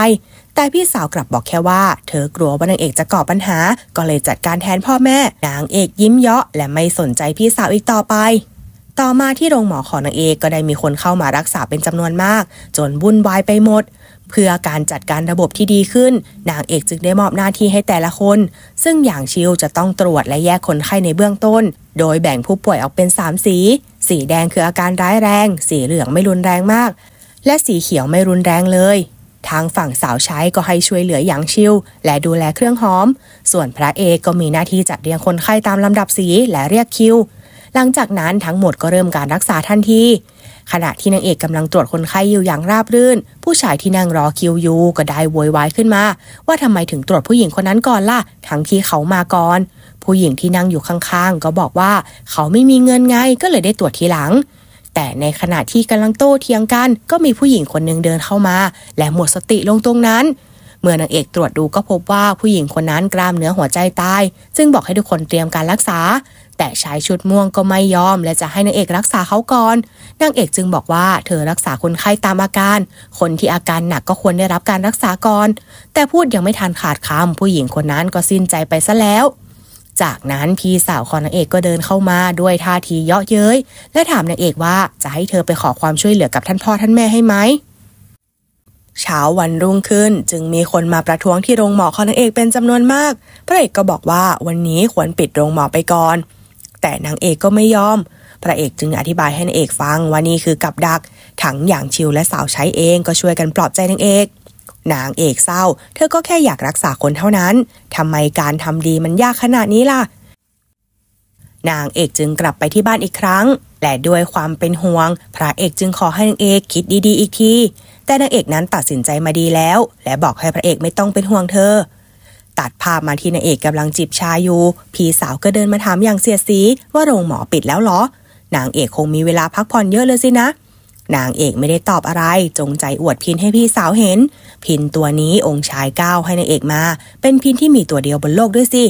แต่พี่สาวกลับบอกแค่ว่า เธอกลัวว่านางเอกจะก่อปัญหา ก็เลยจัดการแทนพ่อแม่ นางเอกยิ้มเยาะและไม่สนใจพี่สาวอีกต่อไป ต่อมาที่โรงหมอของนางเอกก็ได้มีคนเข้ามารักษาเป็นจำนวนมาก จนวุ่นวายไปหมด เพื่อการจัดการระบบที่ดีขึ้นนางเอกจึงได้มอบหน้าที่ให้แต่ละคน ซึ่งอย่างชิวจะต้องตรวจและแยกคนไข้ในเบื้องต้น โดยแบ่งผู้ป่วยออกเป็น3สีสีแดงคืออาการร้ายแรง สีเหลืองไม่รุนแรงมาก และสีเขียวไม่รุนแรงเลย ทางฝั่งสาวใช้ก็ให้ช่วยเหลืออย่างชิลและดูแลเครื่องหอม ส่วนพระเอกก็มีหน้าที่จัดเรียงคนไข้ตามลำดับสีและเรียกคิว หลังจากนั้นทั้งหมดก็เริ่มการรักษาทันที ขณะที่นางเอกกำลังตรวจคนไข้อยู่อย่างราบรื่น ผู้ชายที่นั่งรอคิวอยู่ก็ได้โวยวายขึ้นมาว่าทำไมถึงตรวจผู้หญิงคนนั้นก่อนล่ะ ทั้งที่เขามาก่อนผู้หญิงที่นั่งอยู่ข้างๆ ก็บอกว่าเขาไม่มีเงินไงก็เลยได้ตรวจทีหลัง แต่ในขณะที่กำลังโต้เถียงกัน ก็มีผู้หญิงคนหนึ่งเดินเข้ามา และหมดสติลงตรงนั้น เมื่อนางเอกตรวจดูก็พบว่าผู้หญิงคนนั้นกล้ามเนื้อหัวใจตายจึงบอกให้ทุกคนเตรียมการรักษา แต่ชายชุดม่วงก็ไม่ยอม และจะให้นางเอกรักษาเขาก่อนนางเอกจึงบอกว่าเธอรักษาคนไข้ตามอาการ คนที่อาการหนักก็ควรได้รับการรักษาก่อนแต่พูดยังไม่ทันขาดคำผู้หญิงคนนั้นก็สิ้นใจไปซะแล้วจากนั้นพี่สาวของนางเอกก็เดินเข้ามาด้วยท่าทีเยาะเย้ย และถามนางเอกว่าจะให้เธอไปขอความช่วยเหลือกับท่านพ่อท่านแม่ให้ไหม เช้าวันรุ่งขึ้นจึงมีคนมาประท้วงที่โรงหมอของนางเอกเป็นจำนวนมาก พระเอกก็บอกว่าวันนี้ควรปิดโรงหมอไปก่อน แต่นางเอกก็ไม่ยอมพระเอกจึงอธิบายให้นางเอกฟังว่านี่คือกับดัก ถังอย่างชิวและสาวใช้เองก็ช่วยกันปลอบใจนางเอกนางเอกเศร้า เธอก็แค่อยากรักษาคนเท่านั้น ทำไมการทำดีมันยากขนาดนี้ล่ะ นางเอกจึงกลับไปที่บ้านอีกครั้ง และด้วยความเป็นห่วง พระเอกจึงขอให้นางเอกคิดดีๆอีกที แต่นางเอกนั้นตัดสินใจมาดีแล้ว และบอกให้พระเอกไม่ต้องเป็นห่วงเธอ ตัดภาพมาที่นางเอกกำลังจีบชายอยู่ พี่สาวก็เดินมาถามอย่างเสียสี ว่าโรงหมอปิดแล้วเหรอ นางเอกคงมีเวลาพักผ่อนเยอะเลยสินะเนางเอกไม่ได้ตอบอะไรจงใจอวดพินให้พี่สาวเห็น พินตัวนี้องค์ชายก้าวให้นางเอกมา เป็นพินที่มีตัวเดียวบนโลกด้วยสิ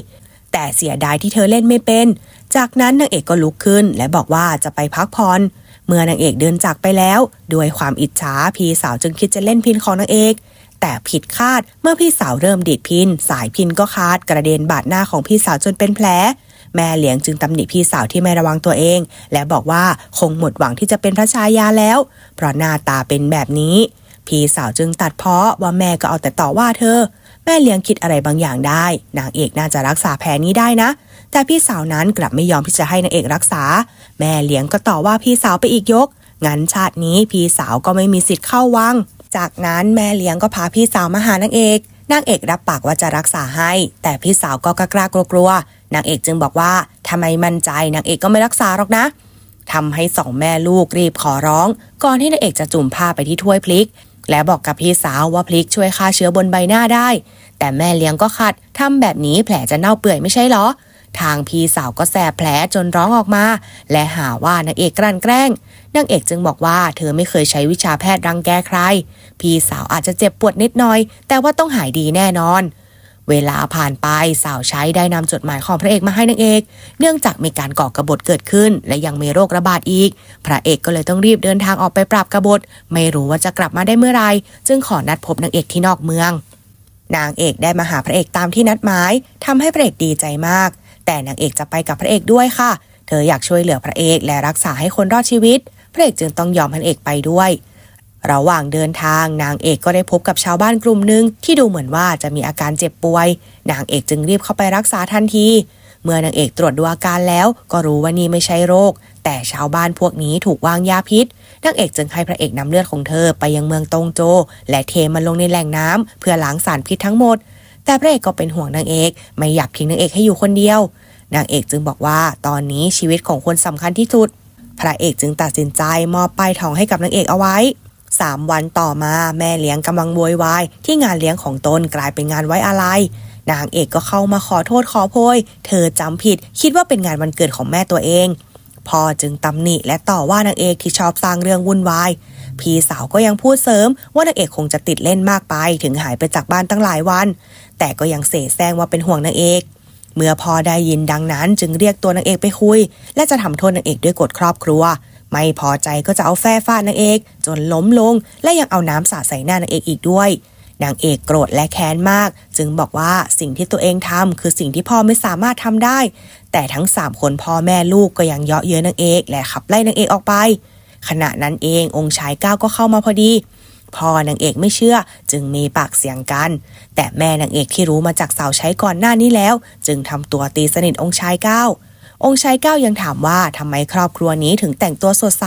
แต่เสียดายที่เธอเล่นไม่เป็น จากนั้น นางเอกก็ลุกขึ้นและบอกว่าจะไปพักผ่อนเมื่อนางเอกเดินจากไปแล้ว ด้วยความอิจฉาพี่สาวจึงคิดจะเล่นพินของนางเอก แต่ผิดคาดเมื่อพี่สาวเริ่มดีดพิน สายพินก็คาดกระเด็นบาดหน้าของพี่สาวจนเป็นแผลแม่เลี้ยงจึงตำหนิพี่สาวที่ไม่ระวังตัวเองและบอกว่าคงหมดหวังที่จะเป็นพระชายาแล้วเพราะหน้าตาเป็นแบบนี้พี่สาวจึงตัดเพาะว่าแม่ก็เอาแต่ต่อว่าเธอแม่เลี้ยงคิดอะไรบางอย่างได้นางเอกน่าจะรักษาแผลนี้ได้นะแต่พี่สาวนั้นกลับไม่ยอมที่จะให้นางเอกรักษาแม่เลี้ยงก็ต่อว่าพี่สาวไปอีกยกงั้นชาตินี้พี่สาวก็ไม่มีสิทธิ์เข้าวังจากนั้นแม่เลี้ยงก็พาพี่สาวมาหานางเอกนางเอกรับปากว่าจะรักษาให้แต่พี่สาวก็กล้ากลัวนางเอกจึงบอกว่าทำไมมั่นใจนางเอกก็ไม่รักษาหรอกนะทำให้สองแม่ลูกรีบขอร้องก่อนที่นางเอกจะจุ่มผ้าไปที่ถ้วยพลิก และบอกกับพี่สาวว่าพลิกช่วยฆ่าเชื้อบนใบหน้าได้ แต่แม่เลี้ยงก็ขัดทำแบบนี้แผลจะเน่าเปื่อยไม่ใช่หรอทางพี่สาวก็แสบแผลจนร้องออกมา และหาว่านางเอกกลั่นแกล้งนางเอกจึงบอกว่า เธอไม่เคยใช้วิชาแพทย์รังแกใคร พี่สาวอาจจะเจ็บปวดนิดหน่อย แต่ว่าต้องหายดีแน่นอนเวลาผ่านไป สาวใช้ได้นำจดหมายของพระเอกมาให้นางเอก เนื่องจากมีการก่อกระบฏเกิดขึ้น และยังมีโรคระบาดอีก พระเอกก็เลยต้องรีบเดินทางออกไปปราบกบฏ ไม่รู้ว่าจะกลับมาได้เมื่อไรจึงขอนัดพบนางเอกที่นอกเมือง นางเอกได้มาหาพระเอกตามที่นัดหมายทำให้พระเอกดีใจมาก แต่นางเอกจะไปกับพระเอกด้วยค่ะ เธออยากช่วยเหลือพระเอกและรักษาให้คนรอดชีวิตพระเอกจึงต้องยอมพระเอกไปด้วยระหว่างเดินทางนางเอกก็ได้พบกับชาวบ้านกลุ่มหนึ่งที่ดูเหมือนว่าจะมีอาการเจ็บป่วย นางเอกจึงรีบเข้าไปรักษาทันที เมื่อนางเอกตรวจดูอาการแล้ว ก็รู้ว่านี่ไม่ใช่โรค แต่ชาวบ้านพวกนี้ถูกวางยาพิษนางเอกจึงให้พระเอกนำเลือดของเธอไปยังเมืองตงโจ และเทมันลงในแหล่งน้ำเพื่อล้างสารพิษทั้งหมด แต่พระเอกก็เป็นห่วงนางเอก ไม่อยากทิ้งนางเอกให้อยู่คนเดียว นางเอกจึงบอกว่าตอนนี้ชีวิตของคนสำคัญที่สุด พระเอกจึงตัดสินใจมอบป้ายทองให้กับนางเอกเอาไว้สามวันต่อมาแม่เลี้ยงกำลังโวยวายที่งานเลี้ยงของตนกลายเป็นงานไว้อะไร นางเอกก็เข้ามาขอโทษขอโพยเธอจำผิดคิดว่าเป็นงานวันเกิดของแม่ตัวเองพ่อจึงตำหนิและต่อว่านางเอกที่ชอบสร้างเรื่องวุ่นวายพี่สาวก็ยังพูดเสริมว่านางเอกคงจะติดเล่นมากไปถึงหายไปจากบ้านตั้งหลายวัน แต่ก็ยังเสแสร้งว่าเป็นห่วงนางเอก เมื่อพอได้ยินดังนั้น จึงเรียกตัวนางเอกไปคุย และจะทำโทษนางเอกด้วยกฎครอบครัวไม่พอใจก็จะเอาแฟฟาดนางเอกจนล้มลง และยังเอาน้ำสาดใส่หน้านางเอกอีกด้วยนางเอกโกรธและแค้นมาก จึงบอกว่าสิ่งที่ตัวเองทำคือสิ่งที่พ่อไม่สามารถทำได้ แต่ทั้งสามคนพ่อแม่ลูกก็ยังเยาะเย้ยนางเอกและขับไล่นางเอกออกไปขณะนั้นเององค์ชายก้าวก็เข้ามาพอดีพ่อนางเอกไม่เชื่อจึงมีปากเสียงกัน แต่แม่นางเอกที่รู้มาจากสาวใช้ก่อนหน้านี้แล้ว จึงทำตัวตีสนิทองค์ชายก้าวองค์ชายเก้ายังถามว่าทำไมครอบครัวนี้ถึงแต่งตัวสดใส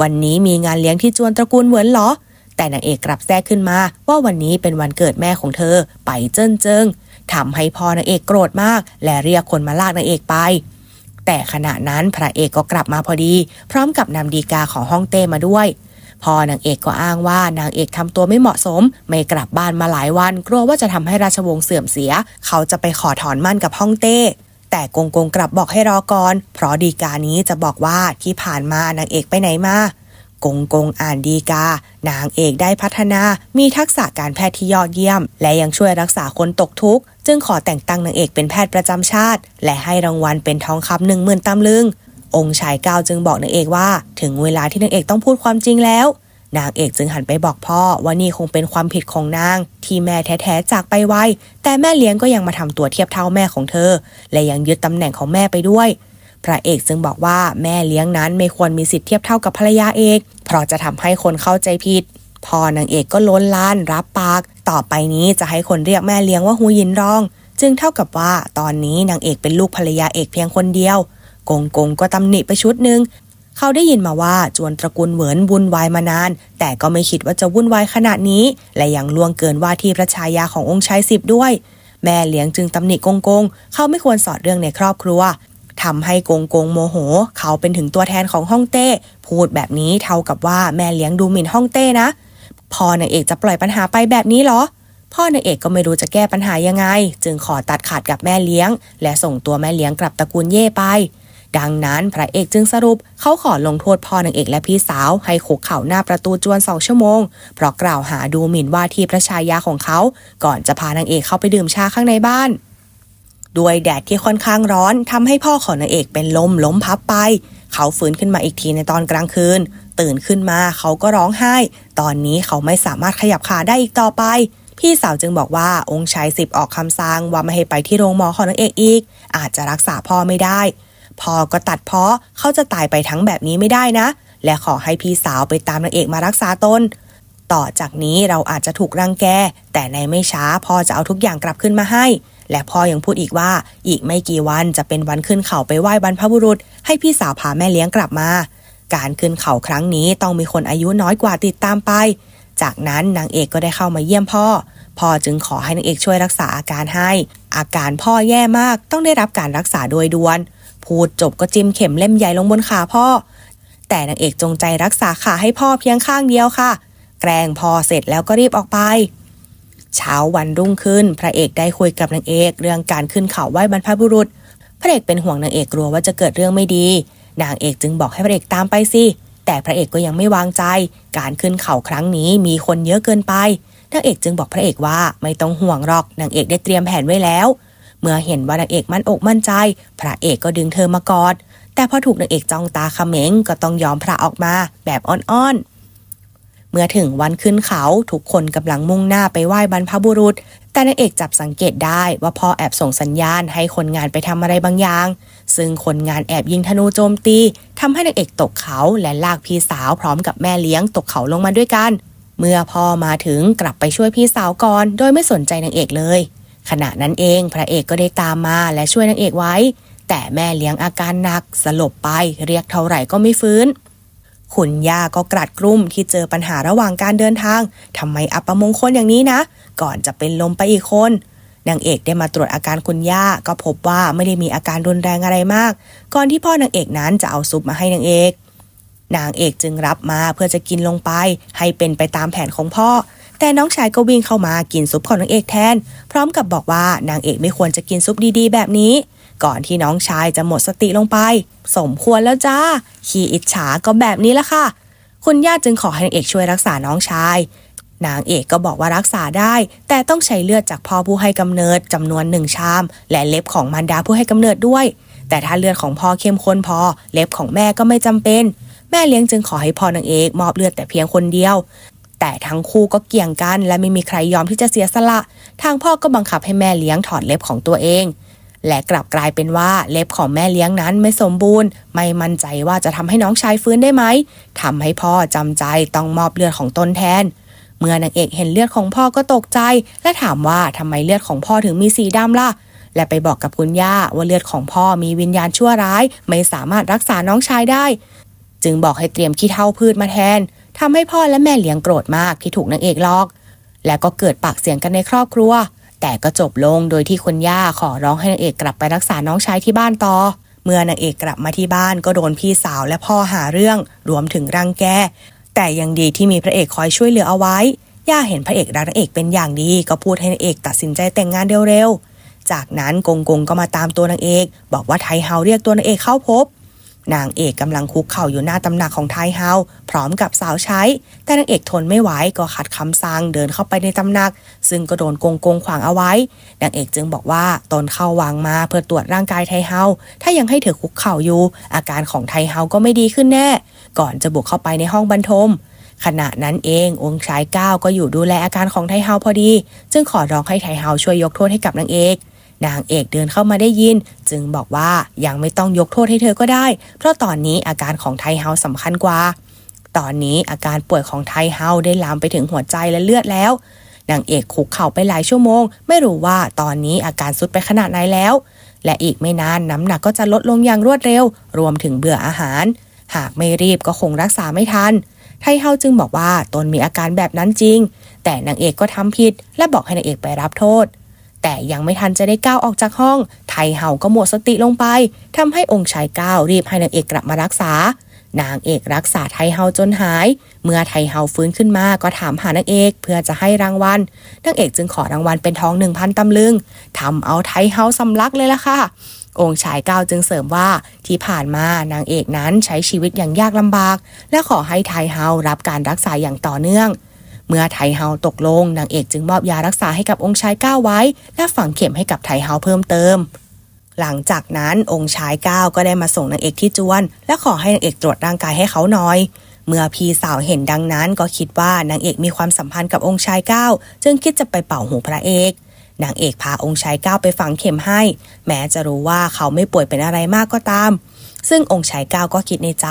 วันนี้มีงานเลี้ยงที่จวนตระกูลเหมือนหรอ แต่นางเอกกลับแทรกขึ้นมาว่าวันนี้เป็นวันเกิดแม่ของเธอ ไปเจิ้นเจิงทำให้พอนางเอกโกรธมาก และเรียกคนมาลากนางเอกไป แต่ขณะนั้นพระเอกก็กลับมาพอดี พร้อมกับนำดีกาของห้องเต้มาด้วยพอนางเอกก็อ้างว่า นางเอกทำตัวไม่เหมาะสม ไม่กลับบ้านมาหลายวันกลัวว่าจะทำให้ราชวงศ์เสื่อมเสีย เขาจะไปขอถอนมั่นกับฮ่องเต้แต่กงกงกลับบอกให้รอก่อน เพราะดีกานี้จะบอกว่าที่ผ่านมานางเอกไปไหนมากงกงอ่านดีกา นางเอกได้พัฒนา มีทักษะการแพทย์ที่ยอดเยี่ยม และยังช่วยรักษาคนตกทุกข์ จึงขอแต่งตั้งนางเอกเป็นแพทย์ประจำชาติ และให้รางวัลเป็นทองคำหนึ่งหมื่นตำลึง องค์ชายก้าจึงบอกนางเอกว่า ถึงเวลาที่นางเอกต้องพูดความจริงแล้วนางเอกจึงหันไปบอกพ่อว่านี่คงเป็นความผิดของนางที่แม่แท้ๆจากไปไวแต่แม่เลี้ยงก็ยังมาทำตัวเทียบเท่าแม่ของเธอ และยังยึดตำแหน่งของแม่ไปด้วย พระเอกจึงบอกว่าแม่เลี้ยงนั้นไม่ควรมีสิทธิเทียบเท่ากับภรรยาเอก เพราะจะทำให้คนเข้าใจผิด พอนางเอกก็ล้นล้านรับปาก ต่อไปนี้จะให้คนเรียกแม่เลี้ยงว่าฮูยินรอง จึงเท่ากับว่าตอนนี้นางเอกเป็นลูกภรรยาเอกเพียงคนเดียว กงกงก็ตำหนิไปชุดหนึ่งเขาได้ยินมาว่าจวนตระกูลเหมือนวุ่นวายมานาน แต่ก็ไม่คิดว่าจะวุ่นวายขนาดนี้ และยังล่วงเกินว่าที่พระชายาขององค์ชายสิบด้วย แม่เลี้ยงจึงตำหนิกงกงเขาไม่ควรสอดเรื่องในครอบครัวทำให้กงกงโมโห เขาเป็นถึงตัวแทนของฮ่องเต้ พูดแบบนี้เท่ากับว่าแม่เลี้ยงดูหมิ่นฮ่องเต้นะพ่อนางเอกจะปล่อยปัญหาไปแบบนี้เหรอพ่อนางเอกก็ไม่รู้จะแก้ปัญหายังไง จึงขอตัดขาดกับแม่เลี้ยง และส่งตัวแม่เลี้ยงกลับตระกูลเย่ไปดังนั้นพระเอกจึงสรุปเขาขอลงโทษพ่อนางเอกและพี่สาวให้ขกเข่าหน้าประตูจวนสองชั่วโมง เพราะกล่าวหาดูหมิ่นว่าที่พระชายาของเขาก่อนจะพานางเอกเข้าไปดื่มชาข้างในบ้าน ด้วยแดดที่ค่อนข้างร้อน ทำให้พ่อของนางเอกเป็นลมล้มพับไป เขาฟื้นขึ้นมาอีกทีในตอนกลางคืน ตื่นขึ้นมาเขาก็ร้องไห้ ตอนนี้เขาไม่สามารถขยับขาได้อีกต่อไป พี่สาวจึงบอกว่าองค์ชายสิบออกคำสั่งว่าไม่ให้ไปที่โรงหมอของนางเอกอีก อาจจะรักษาพ่อไม่ได้พ่อก็ตัดเพาะเขาจะตายไปทั้งแบบนี้ไม่ได้นะ และขอให้พี่สาวไปตามนางเอกมารักษาตน ต่อจากนี้เราอาจจะถูกรังแก แต่ในไม่ช้าพ่อจะเอาทุกอย่างกลับขึ้นมาให้ และพ่อยังพูดอีกว่า อีกไม่กี่วันจะเป็นวันขึ้นเขาไปไหว้บรรพบุรุษ ให้พี่สาวพาแม่เลี้ยงกลับมา การขึ้นเขาครั้งนี้ต้องมีคนอายุน้อยกว่าติดตามไป จากนั้นนางเอกก็ได้เข้ามาเยี่ยมพ่อ พ่อจึงขอให้นางเอกช่วยรักษาอาการให้ อาการพ่อแย่มาก ต้องได้รับการรักษาโดยด่วนพูดจบก็จิ้มเข็มเล่มใหญ่ลงบนขาพ่อ แต่นางเอกจงใจรักษาขาให้พ่อเพียงข้างเดียวค่ะ แกล้งพอเสร็จแล้วก็รีบออกไป เช้าวันรุ่งขึ้น พระเอกได้คุยกับนางเอกเรื่องการขึ้นเขาไหว้บรรพบุรุษ พระเอกเป็นห่วงนางเอกกลัวว่าจะเกิดเรื่องไม่ดี นางเอกจึงบอกให้พระเอกตามไปสิ แต่พระเอกก็ยังไม่วางใจ การขึ้นเขาครั้งนี้มีคนเยอะเกินไป นางเอกจึงบอกพระเอกว่าไม่ต้องห่วงหรอก นางเอกได้เตรียมแผนไว้แล้วเมื่อเห็นว่านางเอกมั่นอกมั่นใจ พระเอกก็ดึงเธอมากอด แต่พอถูกนางเอกจ้องตาเขม็งก็ต้องยอมพระออกมาแบบอ่อน ๆ เมื่อถึงวันขึ้นเขาทุกคนกำลังมุ่งหน้าไปไหว้บรรพบุรุษ แต่นางเอกจับสังเกตได้ว่าพ่อแอบส่งสัญญาณให้คนงานไปทำอะไรบางอย่าง ซึ่งคนงานแอบยิงธนูโจมตี ทำให้นางเอกตกเขาและลากพี่สาวพร้อมกับแม่เลี้ยงตกเขาลงมาด้วยกัน เมื่อพ่อมาถึงกลับไปช่วยพี่สาวก่อนโดยไม่สนใจนางเอกเลยขณะนั้นเองพระเอกก็ได้ตามมาและช่วยนางเอกไว้ แต่แม่เลี้ยงอาการหนัก สลบไป เรียกเท่าไหร่ก็ไม่ฟื้น ขุนย่าก็กรัดกรุ่มที่เจอปัญหาระหว่างการเดินทางทำไมอัปมงคลอย่างนี้นะ ก่อนจะเป็นลมไปอีกคนนางเอกได้มาตรวจอาการคุณย่า ก็พบว่าไม่ได้มีอาการรุนแรงอะไรมาก ก่อนที่พ่อนางเอกนั้นจะเอาซุปมาให้นางเอกนางเอกจึงรับมาเพื่อจะกินลงไป ให้เป็นไปตามแผนของพ่อแต่น้องชายก็วิ่งเข้ามากินซุปของนางเอกแทน พร้อมกับบอกว่านางเอกไม่ควรจะกินซุปดีๆ แบบนี้ ก่อนที่น้องชายจะหมดสติลงไป สมควรแล้วจ้าขี้อิจฉาก็แบบนี้ละค่ะคุณย่าจึงขอให้นางเอกช่วยรักษาน้องชาย นางเอกก็บอกว่ารักษาได้ แต่ต้องใช้เลือดจากพ่อผู้ให้กำเนิดจำนวนหนึ่งชาม และเล็บของมารดาผู้ให้กำเนิดด้วย แต่ถ้าเลือดของพ่อเข้มข้นพอ เล็บของแม่ก็ไม่จำเป็น แม่เลี้ยงจึงขอให้พ่อนางเอกมอบเลือดแต่เพียงคนเดียวแต่ทั้งคู่ก็เกี่ยงกัน และไม่มีใครยอมที่จะเสียสละ ทางพ่อก็บังคับให้แม่เลี้ยงถอดเล็บของตัวเอง และกลับกลายเป็นว่าเล็บของแม่เลี้ยงนั้นไม่สมบูรณ์ ไม่มั่นใจว่าจะทำให้น้องชายฟื้นได้ไหม ทำให้พ่อจำใจต้องมอบเลือดของตนแทน เมื่อนางเอกเห็นเลือดของพ่อก็ตกใจ และถามว่าทำไมเลือดของพ่อถึงมีสีดำล่ะและไปบอกกับคุณย่าว่าเลือดของพ่อมีวิญญาณชั่วร้าย ไม่สามารถรักษาน้องชายได้ จึงบอกให้เตรียมขี้เท่าพืชมาแทนทำให้พ่อและแม่เลี้ยงโกรธมากที่ถูกนางเอกลอก และก็เกิดปากเสียงกันในครอบครัว แต่ก็จบลงโดยที่คุณย่าขอร้องให้นางเอกกลับไปรักษาน้องชายที่บ้านต่อ เมื่อนางเอกกลับมาที่บ้านก็โดนพี่สาวและพ่อหาเรื่องรวมถึงรังแก แต่ยังดีที่มีพระเอกคอยช่วยเหลือเอาไว้ ย่าเห็นพระเอกรักนางเอกเป็นอย่างดีก็พูดให้นางเอกตัดสินใจแต่งงานเร็วๆ จากนั้นกงกงก็มาตามตัวนางเอกบอกว่าไทเฮาเรียกตัวนางเอกเข้าพบนางเอกกำลังคุกเข่าอยู่หน้าตำหนักของไทเฮาพร้อมกับสาวใช้ แต่นางเอกทนไม่ไหวก็ขัดคำสั่งเดินเข้าไปในตำหนักซึ่งก็โดนโกงโกงขวางเอาไว้นางเอกจึงบอกว่าตนเข้าวางมาเพื่อตรวจร่างกายไทเฮาถ้ายังให้เธอคุกเข่าอยู่อาการของไทเฮาก็ไม่ดีขึ้นแน่ ก่อนจะบุกเข้าไปในห้องบรรทม ขณะนั้นเององค์ชายก้าวก็อยู่ดูแลอาการของไทเฮาพอดีจึงขอร้องให้ไทเฮาช่วยยกโทษให้กับนางเอกนางเอกเดินเข้ามาได้ยินจึงบอกว่ายังไม่ต้องยกโทษให้เธอก็ได้ เพราะตอนนี้อาการของไทเฮาสำคัญกว่า ตอนนี้อาการป่วยของไทเฮาได้ลามไปถึงหัวใจและเลือดแล้วนางเอกคุกเข่าไปหลายชั่วโมงไม่รู้ว่าตอนนี้อาการสุดไปขนาดไหนแล้ว และอีกไม่นานน้ำหนักก็จะลดลงอย่างรวดเร็วรวมถึงเบื่ออาหาร หากไม่รีบก็คงรักษาไม่ทันไทเฮาจึงบอกว่าตนมีอาการแบบนั้นจริง แต่นางเอกก็ทำผิดและบอกให้นางเอกไปรับโทษแต่ยังไม่ทันจะได้ก้าวออกจากห้อง ไทเฮา ก็หมดสติลงไป ทำให้องค์ชายก้าวรีบให้นางเอกกลับมารักษา นางเอกรักษาไทเฮาจนหายเมื่อไทเฮาฟื้นขึ้นมาก็ถามหานางเอกเพื่อจะให้รางวัลนางเอกจึงขอรางวัลเป็นทองหนึ่งพันตำลึง ทำเอาไทเฮาสำลักเลยล่ะค่ะ องค์ชายก้าวจึงเสริมว่าที่ผ่านมานางเอกนั้นใช้ชีวิตอย่างยากลำบาก และขอให้ไทเฮารับการรักษาอย่างต่อเนื่องเมื่อไทเฮาตกลงนางเอกจึงมอบยารักษาให้กับองค์ชายก้าวไว้และฝังเข็มให้กับไทเฮาเพิ่มเติมหลังจากนั้นองค์ชายก้าวก็ได้มาส่งนางเอกที่จวนและขอให้นางเอกตรวจร่างกายให้เขาหน่อย เมื่อพี่สาวเห็นดังนั้นก็คิดว่านางเอกมีความสัมพันธ์กับองค์ชายก้าวจึงคิดจะไปเป่าหูพระเอกนางเอกพาองค์ชายก้าวไปฝังเข็มให้แม้จะรู้ว่าเขาไม่ป่วยเป็นอะไรมากก็ตามซึ่งองค์ชายก้าวก็คิดในใจ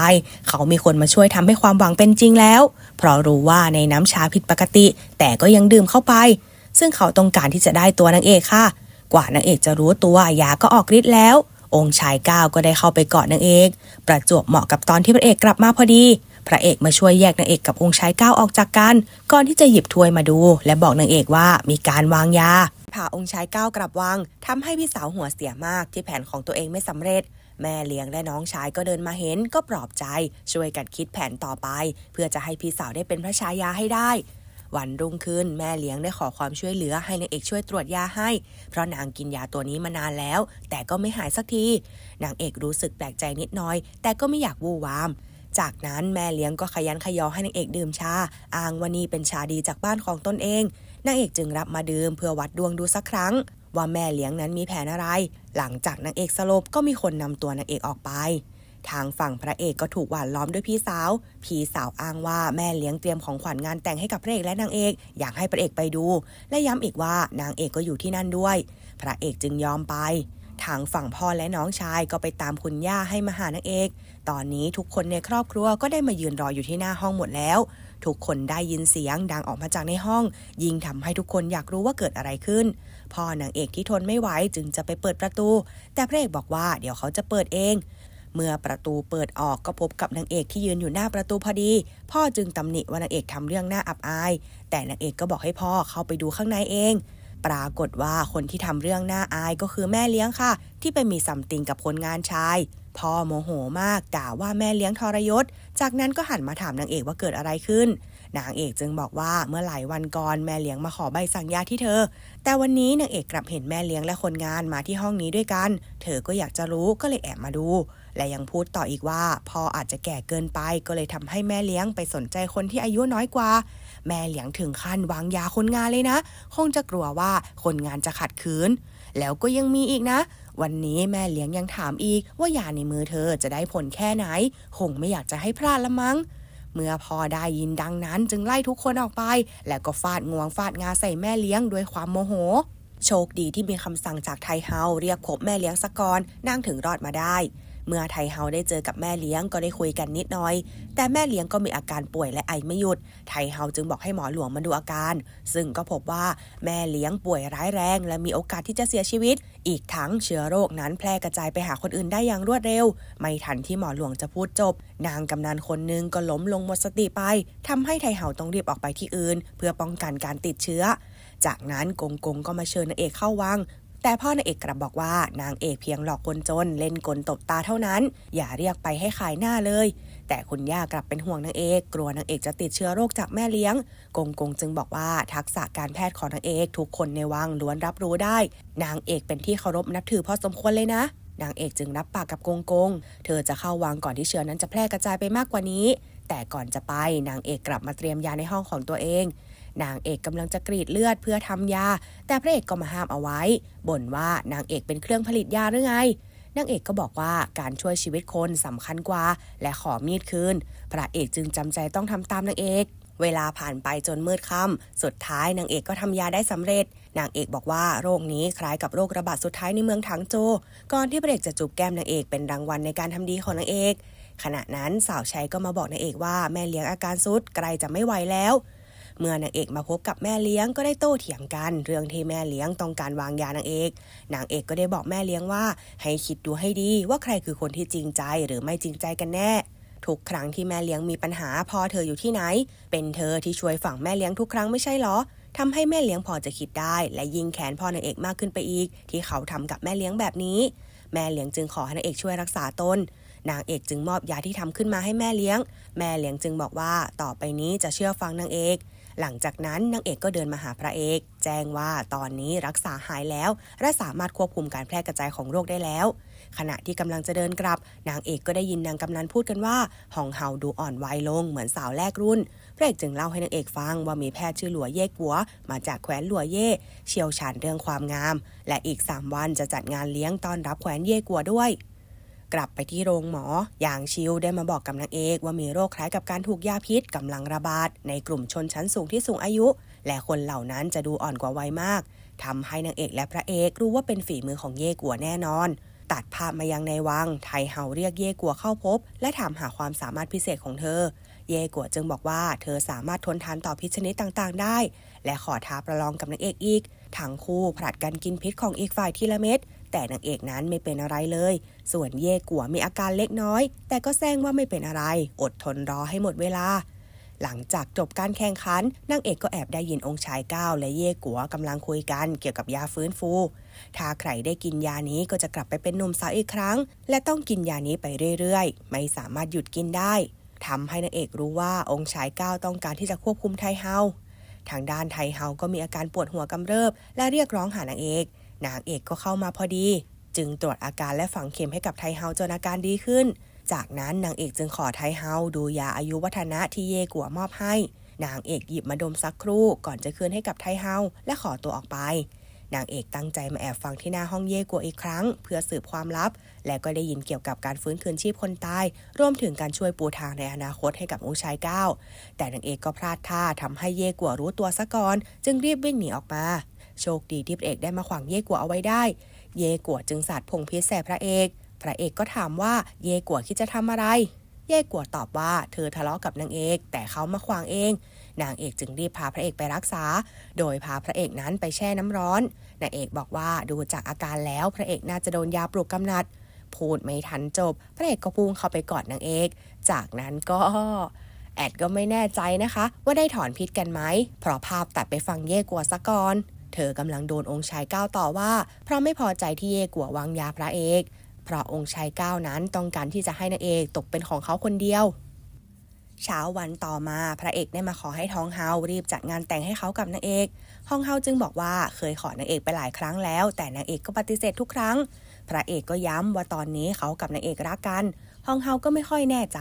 เขามีคนมาช่วยทำให้ความหวังเป็นจริงแล้ว เพราะรู้ว่าในน้ำชาผิดปกติ แต่ก็ยังดื่มเข้าไป ซึ่งเขาต้องการที่จะได้ตัวนางเอกค่ะ กว่านางเอกจะรู้ตัวยาก็ออกฤทธิ์แล้ว องค์ชายก้าวก็ได้เข้าไปกอดนางเอก ประจวบเหมาะกับตอนที่พระเอกกลับมาพอดี พระเอกมาช่วยแยกนางเอกกับองค์ชายก้าวออกจากกัน ก่อนที่จะหยิบถ้วยมาดูและบอกนางเอกว่ามีการวางยาพาองค์ชายก้าวกลับวัง ทำให้พี่สาวหัวเสียมาก ที่แผนของตัวเองไม่สำเร็จแม่เลี้ยงและน้องชายก็เดินมาเห็นก็ปลอบใจ ช่วยกันคิดแผนต่อไป เพื่อจะให้พี่สาวได้เป็นพระชายาให้ได้ วันรุ่งขึ้นแม่เลี้ยงได้ขอความช่วยเหลือให้นางเอกช่วยตรวจยาให้ เพราะนางกินยาตัวนี้มานานแล้วแต่ก็ไม่หายสักทีนางเอกรู้สึกแปลกใจนิดน้อย แต่ก็ไม่อยากวู่วาม จากนั้นแม่เลี้ยงก็ขยันขยอให้นางเอกดื่มชาอ้างว่านี่เป็นชาดีจากบ้านของตนเองนางเอกจึงรับมาดื่มเพื่อวัดดวงดูสักครั้งว่าแม่เลี้ยงนั้นมีแผนอะไร หลังจากนางเอกสลบก็มีคนนำตัวนางเอกออกไป ทางฝั่งพระเอกก็ถูกหวานล้อมด้วยพี่สาว พี่สาวอ้างว่าแม่เลี้ยงเตรียมของขวัญงานแต่งให้กับพระเอกและนางเอกอยากให้พระเอกไปดู และย้ำอีกว่านางเอกก็อยู่ที่นั่นด้วย พระเอกจึงยอมไป ทางฝั่งพ่อและน้องชายก็ไปตามคุณย่าให้มาหานางเอก ตอนนี้ทุกคนในครอบครัวก็ได้มายืนรออยู่ที่หน้าห้องหมดแล้ว ทุกคนได้ยินเสียงดังออกมาจากในห้อง ยิ่งทำให้ทุกคนอยากรู้ว่าเกิดอะไรขึ้นพ่อนางเอกที่ทนไม่ไหวจึงจะไปเปิดประตู แต่พระเอกบอกว่าเดี๋ยวเขาจะเปิดเอง เมื่อประตูเปิดออกก็พบกับนางเอกที่ยืนอยู่หน้าประตูพอดี พ่อจึงตำหนิว่านางเอกทำเรื่องหน้าอับอาย แต่นางเอกก็บอกให้พ่อเข้าไปดูข้างในเอง ปรากฏว่าคนที่ทำเรื่องหน้าอายก็คือแม่เลี้ยงค่ะ ที่ไปมีสัมติงกับคนงานชายพ่อโมโหมากด่าว่าแม่เลี้ยงทรยศจากนั้นก็หันมาถามนางเอกว่าเกิดอะไรขึ้นนางเอกจึงบอกว่าเมื่อหลายวันก่อนแม่เลี้ยงมาขอใบสั่งยาที่เธอ แต่วันนี้นางเอกกลับเห็นแม่เลี้ยงและคนงานมาที่ห้องนี้ด้วยกัน เธอก็อยากจะรู้ก็เลยแอบมาดู และยังพูดต่ออีกว่าพ่ออาจจะแก่เกินไปก็เลยทำให้แม่เลี้ยงไปสนใจคนที่อายุน้อยกว่า แม่เลี้ยงถึงขั้นวางยาคนงานเลยนะคงจะกลัวว่าคนงานจะขัดขืน แล้วก็ยังมีอีกนะ วันนี้แม่เลี้ยงยังถามอีกว่ายาในมือเธอจะได้ผลแค่ไหน คงไม่อยากจะให้พลาดละมั้งเมื่อพ่อได้ยินดังนั้นจึงไล่ทุกคนออกไป และก็ฟาดงวงฟาดงาใส่แม่เลี้ยงด้วยความโมโห โชคดีที่มีคำสั่งจากไทเฮาเรียกขบแม่เลี้ยงสะกอนน่งถึงรอดมาได้เมื่อไทเฮาได้เจอกับแม่เลี้ยงก็ได้คุยกันนิดน้อย แต่แม่เลี้ยงก็มีอาการป่วยและไอไม่หยุด ไทเฮาจึงบอกให้หมอหลวงมาดูอาการ ซึ่งก็พบว่าแม่เลี้ยงป่วยร้ายแรง และมีโอกาสที่จะเสียชีวิต อีกทั้งเชื้อโรคนั้นแพร่กระจายไปหาคนอื่นได้อย่างรวดเร็ว ไม่ทันที่หมอหลวงจะพูดจบ นางกำนันคนนึงก็ล้มลงหมดสติไป ทำให้ไทเฮาต้องรีบออกไปที่อื่น เพื่อป้องกันการติดเชื้อ จากนั้นกงกงก็มาเชิญนางเอกเข้าวังแต่พ่อนางเอกกลับบอกว่านางเอกเพียงหลอกคนจน เล่นกลตบตาเท่านั้น อย่าเรียกไปให้ขายหน้าเลย แต่คุณย่ากลับเป็นห่วงนางเอกกลัวนางเอกจะติดเชื้อโรคจากแม่เลี้ยง กงกงจึงบอกว่าทักษะการแพทย์ของนางเอกทุกคนในวังล้วนรับรู้ได้ นางเอกเป็นที่เคารพนับถือพอสมควรเลยนะ นางเอกจึงรับปากกับกงกงเธอจะเข้าวังก่อนที่เชื้อนั้นจะแพร่กระจายไปมากกว่านี้ แต่ก่อนจะไปนางเอกกลับมาเตรียมยาในห้องของตัวเองนางเอกกำลังจะกรีดเลือดเพื่อทำยา แต่พระเอกก็มาห้ามเอาไว้บ่นว่านางเอกเป็นเครื่องผลิตยาหรือไง นางเอกก็บอกว่าการช่วยชีวิตคนสำคัญกว่าและขอมีดคืน พระเอกจึงจำใจต้องทำตามนางเอก เวลาผ่านไปจนมืดค่ำ สุดท้ายนางเอกก็ทำยาได้สำเร็จ นางเอกบอกว่าโรคนี้คล้ายกับโรคระบาดสุดท้ายในเมืองถังโจก่อนที่พระเอกจะจูบแก้มนางเอกเป็นรางวัลในการทำดีของนางเอก ขณะนั้นสาวใช้ก็มาบอกนางเอกว่าแม่เลี้ยงอาการซุดใกล้จะไม่ไหวแล้วเมื่อนางเอกมาพบกับแม่เลี้ยงก็ได้โต้เถียงกัน เรื่องที่แม่เลี้ยงต้องการวางยานางเอก นางเอกก็ได้บอกแม่เลี้ยงว่า ให้คิดดูให้ดีว่าใครคือคนที่จริงใจหรือไม่จริงใจกันแน่ ทุกครั้งที่แม่เลี้ยงมีปัญหาพอเธออยู่ที่ไหน เป็นเธอที่ช่วยฝั่งแม่เลี้ยงทุกครั้งไม่ใช่หรอทำให้แม่เลี้ยงพอจะคิดได้ และยิงแขนพ่อนางเอกมากขึ้นไปอีก ที่เขาทำกับแม่เลี้ยงแบบนี้ แม่เลี้ยงจึงขอให้นางเอกช่วยรักษาตน นางเอกจึงมอบยาที่ทำขึ้นมาให้แม่เลี้ยง แม่เลี้ยงจึงบอกว่าต่อไปนี้จะเชื่อฟังนางเอกหลังจากนั้นนางเอกก็เดินมาหาพระเอก แจ้งว่าตอนนี้รักษาหายแล้ว และสามารถควบคุมการแพร่กระจายของโรคได้แล้ว ขณะที่กำลังจะเดินกลับนางเอกก็ได้ยินนางกำนันพูดกันว่าห้องเฮาดูอ่อนวัยลงเหมือนสาวแรกรุ่นพระเอกจึงเล่าให้นางเอกฟังว่ามีแพทย์ชื่อหลัวเย่กัว มาจากแขวนหลัวเย่เชี่ยวชาญเรื่องความงาม และอีกสามวันจะจัดงานเลี้ยงต้อนรับแขวนเย่กัวด้วยกลับไปที่โรงหมอ อย่างชิวได้มาบอกกับนางเอกว่ามีโรคคล้ายกับการถูกยาพิษกำลังระบาด ในกลุ่มชนชั้นสูงที่สูงอายุ และคนเหล่านั้นจะดูอ่อนกว่าวัยมากทำให้นางเอกและพระเอกรู้ว่าเป็นฝีมือของเย่กัวแน่นอน ตัดภาพมายังในวัง ไทเฮาเรียกเย่กัวเข้าพบ และถามหาความสามารถพิเศษของเธอ เย่กัวจึงบอกว่าเธอสามารถทนทานต่อพิษชนิดต่างๆ ได้ และขอท้าประลองกับนางเอกอีกทั้งคู่ผลัดกันกินพิษของอีกฝ่ายทีละเม็ดแต่นางเอกนั้นไม่เป็นอะไรเลย ส่วนเย่กัวมีอาการเล็กน้อย แต่ก็แซงว่าไม่เป็นอะไร อดทนรอให้หมดเวลา หลังจากจบการแข่งขันนางเอกก็แอบได้ยินองค์ชายก้าวและเย่กัวกำลังคุยกันเกี่ยวกับยาฟื้นฟู ถ้าใครได้กินยานี้ก็จะกลับไปเป็นหนุ่มสาวอีกครั้ง และต้องกินยานี้ไปเรื่อยๆ ไม่สามารถหยุดกินได้ทำให้นางเอกรู้ว่าองค์ชายก้าวต้องการที่จะควบคุมไทเฮา ทางด้านไทเฮาก็มีอาการปวดหัวกำเริบ และเรียกร้องหานางเอกนางเอกก็เข้ามาพอดี จึงตรวจอาการและฝังเข็มให้กับไทเฮาจนอาการดีขึ้น จากนั้นนางเอกจึงขอไทเฮาดูยาอายุวัฒนะที่เย่กัวมอบให้ นางเอกหยิบมาดมสักครู่ก่อนจะคืนให้กับไทเฮาและขอตัวออกไป นางเอกตั้งใจมาแอบฟังที่หน้าห้องเย่กัวอีกครั้งเพื่อสืบความลับ และก็ได้ยินเกี่ยวกับการฟื้นคืนชีพคนตายรวมถึงการช่วยปูทางในอนาคตให้กับอชายเก้าแต่นางเอกก็พลาดท่าทำให้เย่กัวรู้ตัวซะก่อนจึงรีบวิ่งหนีออกมาโชคดีที่พระเอกได้มาขวางเย่กัวเอาไว้ได้ เย่กัวจึงสาดพงพิษใส่พระเอก พระเอกก็ถามว่า เย่กัวคิดจะทำอะไร เย่กัวตอบว่าเธอทะเลาะกับนางเอกแต่เขามาขวางเอง นางเอกจึงรีบพาพระเอกไปรักษา โดยพาพระเอกนั้นไปแช่น้ำร้อน นางเอกบอกว่าดูจากอาการแล้วพระเอกน่าจะโดนยาปลุกกำหนัด พูดไม่ทันจบ พระเอกก็พุ่งเข้าไปกอดนางเอก จากนั้นก็ แอดก็ไม่แน่ใจนะคะ ว่าได้ถอนพิษกันไหม เพราะภาพตัดไปฟังเย่กัวซะก่อนเธอกำลังโดนองค์ชายก้าวต่อว่า เพราะไม่พอใจที่เย่กัววางยาพระเอกเพราะองค์ชายก้าวนั้นต้องการที่จะให้นางเอกตกเป็นของเขาคนเดียว เช้าวันต่อมาพระเอกได้มาขอให้ท้องเฮารีบจัดงานแต่งให้เขากับนางเอกท้องเฮาจึงบอกว่าเคยขอนางเอกไปหลายครั้งแล้ว แต่นางเอกก็ปฏิเสธทุกครั้งพระเอกก็ย้ำว่าตอนนี้เขากับนางเอกรักกันท้องเฮาก็ไม่ค่อยแน่ใจ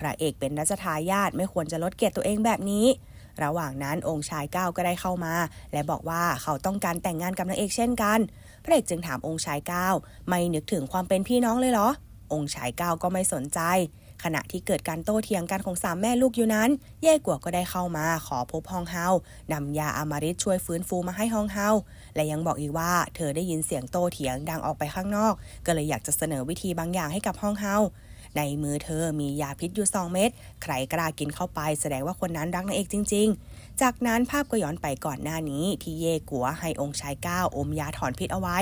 พระเอกเป็นรัชทายาทไม่ควรจะลดเกียรติตัวเองแบบนี้ระหว่างนั้นองค์ชายก้าวก็ได้เข้ามา และบอกว่าเขาต้องการแต่งงานกับนางเอกเช่นกันพระเอกจึงถามองค์ชายก้าวไม่นึกถึงความเป็นพี่น้องเลยเหรอองค์ชายก้าวก็ไม่สนใจ ขณะที่เกิดการโต้เถียงกันของสามแม่ลูกอยู่นั้นเย่กัวก็ได้เข้ามาขอพบฮองเฮานำยาอามาริดช่วยฟื้นฟูมาให้ฮองเฮาและยังบอกอีกว่าเธอได้ยินเสียงโต้เถียงดังออกไปข้างนอก ก็เลยอยากจะเสนอวิธีบางอย่างให้กับฮองเฮาในมือเธอมียาพิษอยู่สองเม็ด ใครกล้ากินเข้าไปแสดงว่าคนนั้นรักนางเอกจริงๆ จากนั้นภาพก็ย้อนไปก่อนหน้านี้ที่เย่กัวให้องค์ชายเก้าอมยาถอนพิษเอาไว้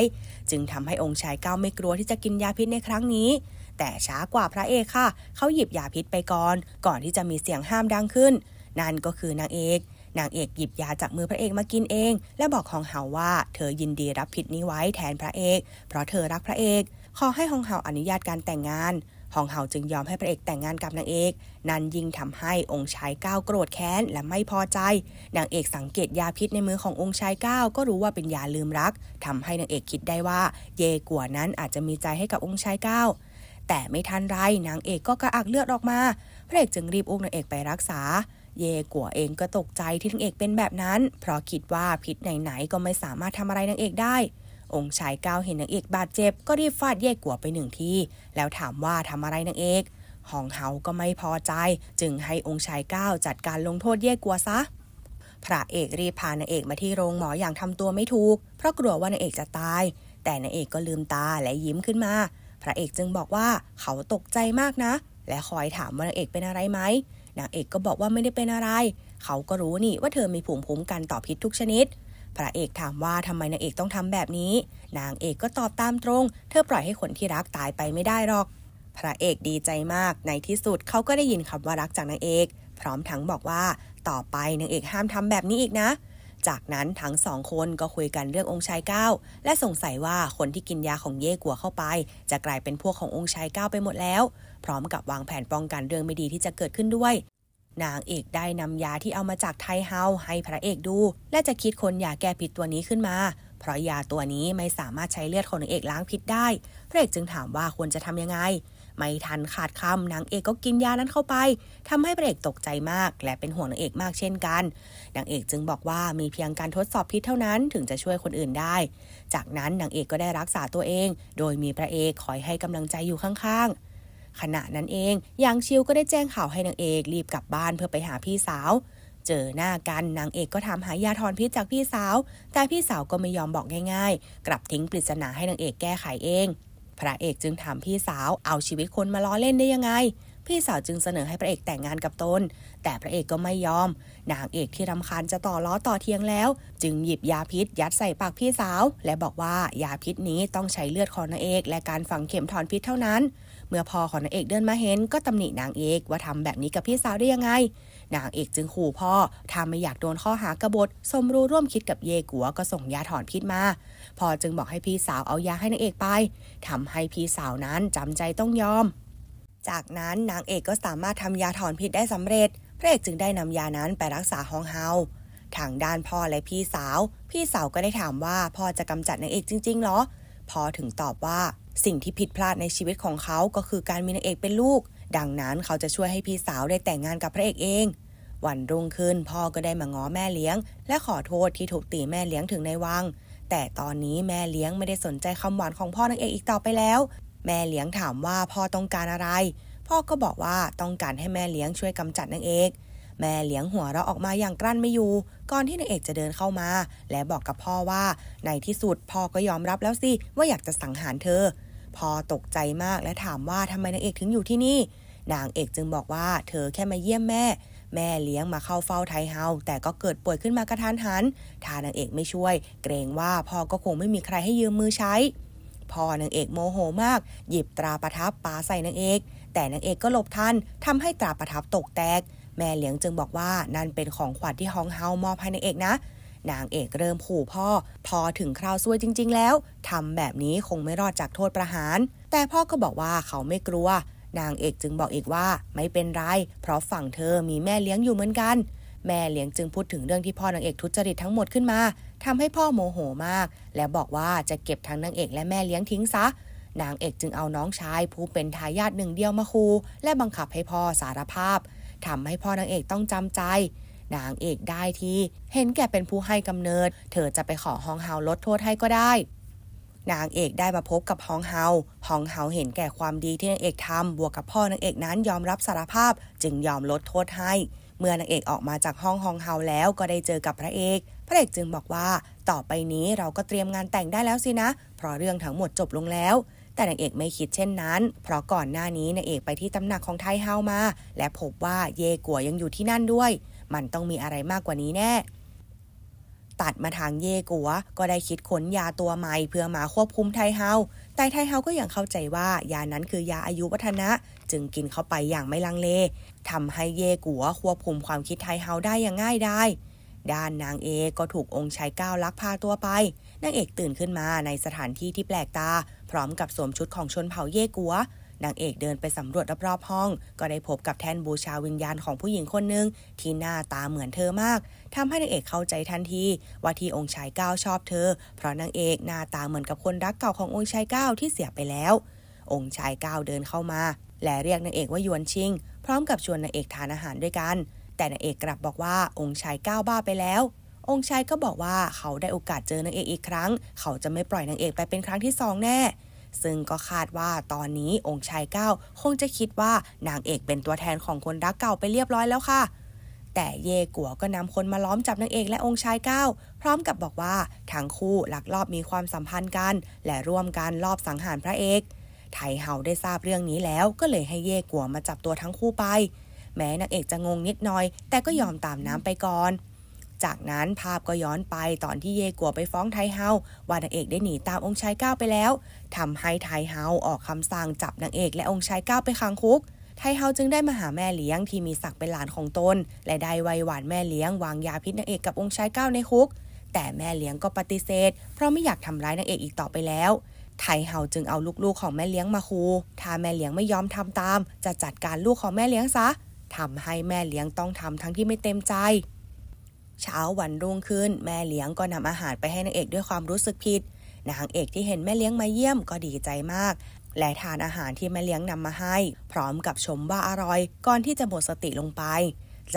จึงทำให้องค์ชายเก้าไม่กลัวที่จะกินยาพิษในครั้งนี้ แต่ช้ากว่าพระเอกค่ะ เขาหยิบยาพิษไปก่อน ก่อนที่จะมีเสียงห้ามดังขึ้น นั่นก็คือนางเอกนางเอกหยิบยาจากมือพระเอกมากินเอง และบอกฮองเฮาว่า เธอยินดีรับผิดนี้ไว้แทนพระเอกเพราะเธอรักพระเอกขอให้ฮองเฮาอนุญาตการแต่งงานฮองเฮาจึงยอมให้พระเอกแต่งงานกับนางเอก นั้นยิ่งทำให้องค์ชายก้าวโกรธแค้นและไม่พอใจ นางเอกสังเกตยาพิษในมือขององค์ชายก้าวก็รู้ว่าเป็นยาลืมรัก ทำให้นางเอกคิดได้ว่า เยกัวนั้นอาจจะมีใจให้กับองค์ชายก้าวแต่ไม่ทันไรนางเอกก็กระอักเลือดออกมา พระเอกจึงรีบอุ้มนางเอกไปรักษา เยกัวเองก็ตกใจที่นางเอกเป็นแบบนั้น เพราะคิดว่าพิษไหนๆก็ไม่สามารถทำอะไรนางเอกได้องค์ชายก้าวเห็นนางเอกบาดเจ็บก็รีบฟาดแยกกัวไปหนึ่งที แล้วถามว่าทำอะไรนางเอกหองเฮาก็ไม่พอใจ จึงให้องค์ชายก้าวจัดการลงโทษแยกกัวซะ พระเอกรีบพานางเอกมาที่โรงหมออย่างทำตัวไม่ถูก เพราะกลัวว่านางเอกจะตาย แต่นางเอกก็ลืมตาและยิ้มขึ้นมา พระเอกจึงบอกว่าเขาตกใจมากนะ และคอยถามว่านางเอกเป็นอะไรไหมนางเอกก็บอกว่าไม่ได้เป็นอะไร เขาก็รู้นี่ว่าเธอมีุ่มผุ้มกันต่อพิษทุกชนิดพระเอกถามว่าทำไมนางเอกต้องทำแบบนี้ นางเอกก็ตอบตามตรง เธอปล่อยให้คนที่รักตายไปไม่ได้หรอก พระเอกดีใจมาก ในที่สุดเขาก็ได้ยินคำว่ารักจากนางเอก พร้อมทั้งบอกว่า ต่อไปนางเอกห้ามทำแบบนี้อีกนะ จากนั้นทั้งสองคนก็คุยกันเรื่ององค์ชายเก้าและสงสัยว่าคนที่กินยาของเย่กัวเข้าไป จะกลายเป็นพวกขององค์ชายเก้าไปหมดแล้ว พร้อมกับวางแผนป้องกันเรื่องไม่ดีที่จะเกิดขึ้นด้วยนางเอกได้นำยาที่เอามาจากไทเฮาให้พระเอกดู และจะคิดคนยาแก้พิษตัวนี้ขึ้นมา เพราะยาตัวนี้ไม่สามารถใช้เลือดของนางเอกล้างพิษได้พระเอกจึงถามว่าควรจะทำยังไง ไม่ทันขาดคำนางเอกก็กินยานั้นเข้าไปทำให้พระเอกตกใจมากและเป็นห่วงนางเอกมากเช่นกันนางเอกจึงบอกว่ามีเพียงการทดสอบพิษเท่านั้นถึงจะช่วยคนอื่นได้ จากนั้นนางเอกก็ได้รักษาตัวเองโดยมีพระเอกคอยให้กำลังใจอยู่ข้างๆขณะนั้นเองยางชิวก็ได้แจ้งข่าวให้นางเอกรีบกลับบ้านเพื่อไปหาพี่สาว เจอหน้ากันนางเอกก็ถามหายาทอนพิษจากพี่สาว แต่พี่สาวก็ไม่ยอมบอกง่ายๆ กลับทิ้งปริศนาให้นางเอกแก้ไขเอง พระเอกจึงถามพี่สาวเอาชีวิตคนมาล้อเล่นได้ยังไง พี่สาวจึงเสนอให้พระเอกแต่งงานกับตน แต่พระเอกก็ไม่ยอม นางเอกที่รำคาญจะต่อล้อต่อเทียงแล้ว จึงหยิบยาพิษ ยัดใส่ปากพี่สาว และบอกว่ายาพิษนี้ต้องใช้เลือดของนางเอก และการฝังเข็มถอนพิษเท่านั้นเมื่อพ่อของนางเอกเดินมาเห็นก็ตำหนินางเอกว่าทำแบบนี้กับพี่สาวได้ยังไง นางเอกจึงขู่พ่อถ้าไม่อยากโดนข้อหากบฏสมรู้ร่วมคิดกับเยกัวก็ส่งยาถอนพิษมา พ่อจึงบอกให้พี่สาวเอายาให้นางเอกไป ทำให้พี่สาวนั้นจำใจต้องยอม จากนั้นนางเอกก็สามารถทำยาถอนพิษได้สำเร็จ พระเอกจึงได้นำยานั้นไปรักษาฮองเฮา ทางด้านพ่อและพี่สาว พี่สาวก็ได้ถามว่า พ่อจะกำจัดนางเอกจริงๆหรอ พ่อถึงตอบว่าสิ่งที่ผิดพลาดในชีวิตของเขาก็คือการมีนางเอกเป็นลูก ดังนั้นเขาจะช่วยให้พี่สาวได้แต่งงานกับพระเอกเอง วันรุ่งขึ้นพ่อก็ได้มาง้อแม่เลี้ยง และขอโทษที่ถูกตีแม่เลี้ยงถึงในวัง แต่ตอนนี้แม่เลี้ยงไม่ได้สนใจคำหวานของพ่อนางเอกอีกต่อไปแล้ว แม่เลี้ยงถามว่าพ่อต้องการอะไร พ่อก็บอกว่าต้องการให้แม่เลี้ยงช่วยกำจัดนางเอก แม่เลี้ยงหัวเราออกมาอย่างกลั้นไม่อยู่ก่อนที่นางเอกจะเดินเข้ามาและบอกกับพ่อว่า ในที่สุดพ่อก็ยอมรับแล้วสิว่าอยากจะสังหารเธอพอตกใจมากและถามว่าทำไมนางเอกถึงอยู่ที่นี่ นางเอกจึงบอกว่าเธอแค่มาเยี่ยมแม่ แม่เลี้ยงมาเข้าเฝ้าไทเฮาแต่ก็เกิดป่วยขึ้นมากระทันหันทานางเอกไม่ช่วยเกรงว่าพ่อก็คงไม่มีใครให้ยืมมือใช้พอนางเอกโมโหมากหยิบตราประทับปาใส่นางเอก แต่นางเอกก็หลบทันทำให้ตราประทับตกแตก แม่เลี้ยงจึงบอกว่านั่นเป็นของขวัญที่ฮองเฮามอบให้นางเอกนะนางเอกเริ่มขู่พ่อพอถึงคราวซวยจริงๆ แล้ว ทำแบบนี้คงไม่รอดจากโทษประหาร แต่พ่อก็บอกว่าเขาไม่กลัว นางเอกจึงบอกอีกว่าไม่เป็นไร เพราะฝั่งเธอมีแม่เลี้ยงอยู่เหมือนกัน แม่เลี้ยงจึงพูดถึงเรื่องที่พ่อนางเอกทุจริตทั้งหมดขึ้นมา ทำให้พ่อโมโหมาก และบอกว่าจะเก็บทั้งนางเอกและแม่เลี้ยงทิ้งซะนางเอกจึงเอาน้องชายผู้เป็นทายาทหนึ่งเดียวมาคู และบังคับให้พ่อสารภาพทำให้พ่อนางเอกต้องจำใจนางเอกได้ที่เห็นแก่เป็นผู้ให้กำเนิด เธอจะไปขอฮองเฮาลดโทษให้ก็ได้ นางเอกได้มาพบกับฮองเฮาฮองเฮาเห็นแก่ความดีที่นางเอกทำ บวกกับพ่อนางเอกนั้นยอมรับสารภาพ จึงยอมลดโทษให้ เมื่อนางเอกออกมาจากห้องฮองเฮาแล้วก็ได้เจอกับพระเอก พระเอกจึงบอกว่าต่อไปนี้เราก็เตรียมงานแต่งได้แล้วสินะ เพราะเรื่องทั้งหมดจบลงแล้ว แต่นางเอกไม่คิดเช่นนั้น เพราะก่อนหน้านี้นางเอกไปที่ตำหนักของไทเฮามา และพบว่าเยกัวยังอยู่ที่นั่นด้วยมันต้องมีอะไรมากกว่านี้แน่ ตัดมาทางเย่กัวก็ได้คิดค้นยาตัวใหม่เพื่อมาควบคุมไทเฮา แต่ไทเฮาก็ยังเข้าใจว่า ยานั้นคือยาอายุวัฒนะ จึงกินเข้าไปอย่างไม่ลังเล ทำให้เย่กัวควบคุมความคิดไทเฮาได้อย่างง่ายได้ ด้านนางเอก็ถูกองค์ชายก้าวลักพาตัวไป นางเอกตื่นขึ้นมาในสถานที่ที่แปลกตา พร้อมกับสวมชุดของชนเผ่าเย่กัวนางเอกเดินไปสำรวจรอบๆห้อง ก็ได้พบกับแท่นบูชาวิญญาณของผู้หญิงคนหนึ่ง ที่หน้าตาเหมือนเธอมากทำให้นางเอกเข้าใจทันที ว่าที่องค์ชายเก้าชอบเธอเพราะนางเอกหน้าตาเหมือนกับคนรักเก่าขององค์ชายเก้าที่เสียไปแล้ว องค์ชายเก้าเดินเข้ามา และเรียกนางเอกว่ายวนชิง พร้อมกับชวนนางเอกทานอาหารด้วยกัน แต่นางเอกกลับบอกว่าองค์ชายเก้าบ้าไปแล้วองค์ชายก็บอกว่าเขาได้โอกาสเจอนางเอกอีกครั้ง เขาจะไม่ปล่อยนางเอกไปเป็นครั้งที่สองแน่ซึ่งก็คาดว่าตอนนี้องค์ชายเก้าคงจะคิดว่านางเอกเป็นตัวแทนของคนรักเก่าไปเรียบร้อยแล้วค่ะ แต่เย่กัวก็นำคนมาล้อมจับนางเอกและองค์ชายเก้า พร้อมกับบอกว่า ทั้งคู่ลักลอบมีความสัมพันธ์กัน และร่วมกันลอบสังหารพระเอก ไทเฮาได้ทราบเรื่องนี้แล้วก็เลยให้เย่กัวมาจับตัวทั้งคู่ไป แม้นางเอกจะงงนิดหน่อย แต่ก็ยอมตามน้ำไปก่อนจากนั้นภาพก็ย้อนไปตอนที่เยกัวไปฟ้องไทเฮาว่านางเอกได้หนีตามองค์ชายก้าวไปแล้ว ทำให้ไทเฮาออกคำสั่งจับนางเอกและองค์ชายก้าวไปขังคุกไทเฮาจึงได้มาหาแม่เลี้ยงที่มีศักดิ์เป็นหลานของตนและได้ไวหวานแม่เลี้ยงวางยาพิษนางเอกกับองค์ชายก้าวในคุกแต่แม่เลี้ยงก็ปฏิเสธ เพราะไม่อยากทำร้ายนางเอกอีกต่อไปแล้วไทเฮาจึงเอาลูกๆของแม่เลี้ยงมาคูถ้าแม่เลี้ยงไม่ยอมทำตาม จะจัดการลูกของแม่เลี้ยงซะทำให้แม่เลี้ยงต้องทำทั้งที่ไม่เต็มใจเช้าวันรุ่งขึ้นแม่เลี้ยงก็นำอาหารไปให้นางเอกด้วยความรู้สึกผิดนางเอกที่เห็นแม่เลี้ยงมาเยี่ยมก็ดีใจมาก และทานอาหารที่แม่เลี้ยงนำมาให้พร้อมกับชมว่าอร่อยก่อนที่จะหมดสติลงไป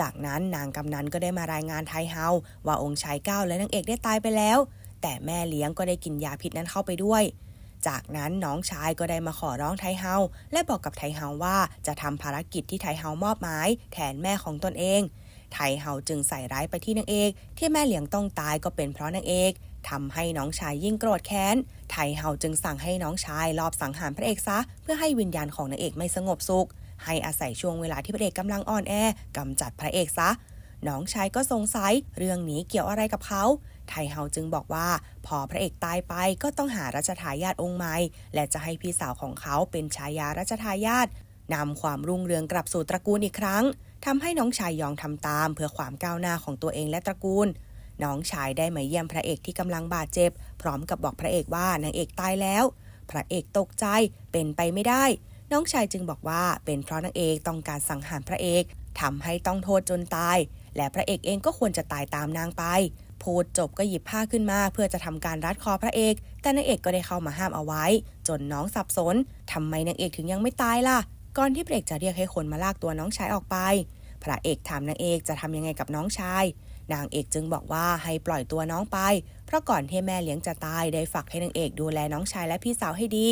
จากนั้น นางกำนันก็ได้มารายงานไทเฮาว่าองค์ชายเก้าและนางเอกได้ตายไปแล้ว แต่แม่เลี้ยงก็ได้กินยาพิษนั้นเข้าไปด้วย จากนั้นน้องชายก็ได้มาขอร้องไทเฮาและบอกกับไทเฮาว่าจะทำภารกิจที่ไทเฮามอบหมายแทนแม่ของตนเองไทยเฮาจึงใส่ร้ายไปที่นางเอกที่แม่เลี้ยงต้องตายก็เป็นเพราะนางเอกทำให้น้องชายยิ่งโกรธแค้นไทยเฮาจึงสั่งให้น้องชายลอบสังหารพระเอกซะเพื่อให้วิญญาณของนางเอกไม่สงบสุขให้อาศัยช่วงเวลาที่พระเอกกำลังอ่อนแอกำจัดพระเอกซะน้องชายก็สงสัยเรื่องนี้เกี่ยวอะไรกับเขาไทยเฮาจึงบอกว่าพอพระเอกตายไปก็ต้องหารัชทายาทองค์ใหม่และจะให้พี่สาวของเขาเป็นชายารัชทายาทนำความรุ่งเรืองกลับสู่ตระกูลอีกครั้งทำให้น้องชายยองทำตาม เพื่อความก้าวหน้าของตัวเองและตระกูล น้องชายได้มาเยี่ยมพระเอกที่กำลังบาดเจ็บ พร้อมกับบอกพระเอกว่านางเอกตายแล้ว พระเอกตกใจเป็นไปไม่ได้ น้องชายจึงบอกว่าเป็นเพราะนางเอกต้องการสังหารพระเอกทำให้ต้องโทษจนตายและพระเอกเองก็ควรจะตายตามนางไป พูดจบก็หยิบผ้าขึ้นมา เพื่อจะทำการรัดคอพระเอกแต่นางเอกก็ได้เข้ามาห้ามเอาไว้ จนน้องสับสนทำไมนางเอกถึงยังไม่ตายล่ะก่อนที่พระเอกจะเรียกให้คนมาลากตัวน้องชายออกไป พระเอกถามนางเอกจะทำยังไงกับน้องชาย นางเอกจึงบอกว่าให้ปล่อยตัวน้องไป เพราะก่อนที่แม่เลี้ยงจะตายได้ฝากให้นางเอกดูแลน้องชายและพี่สาวให้ดี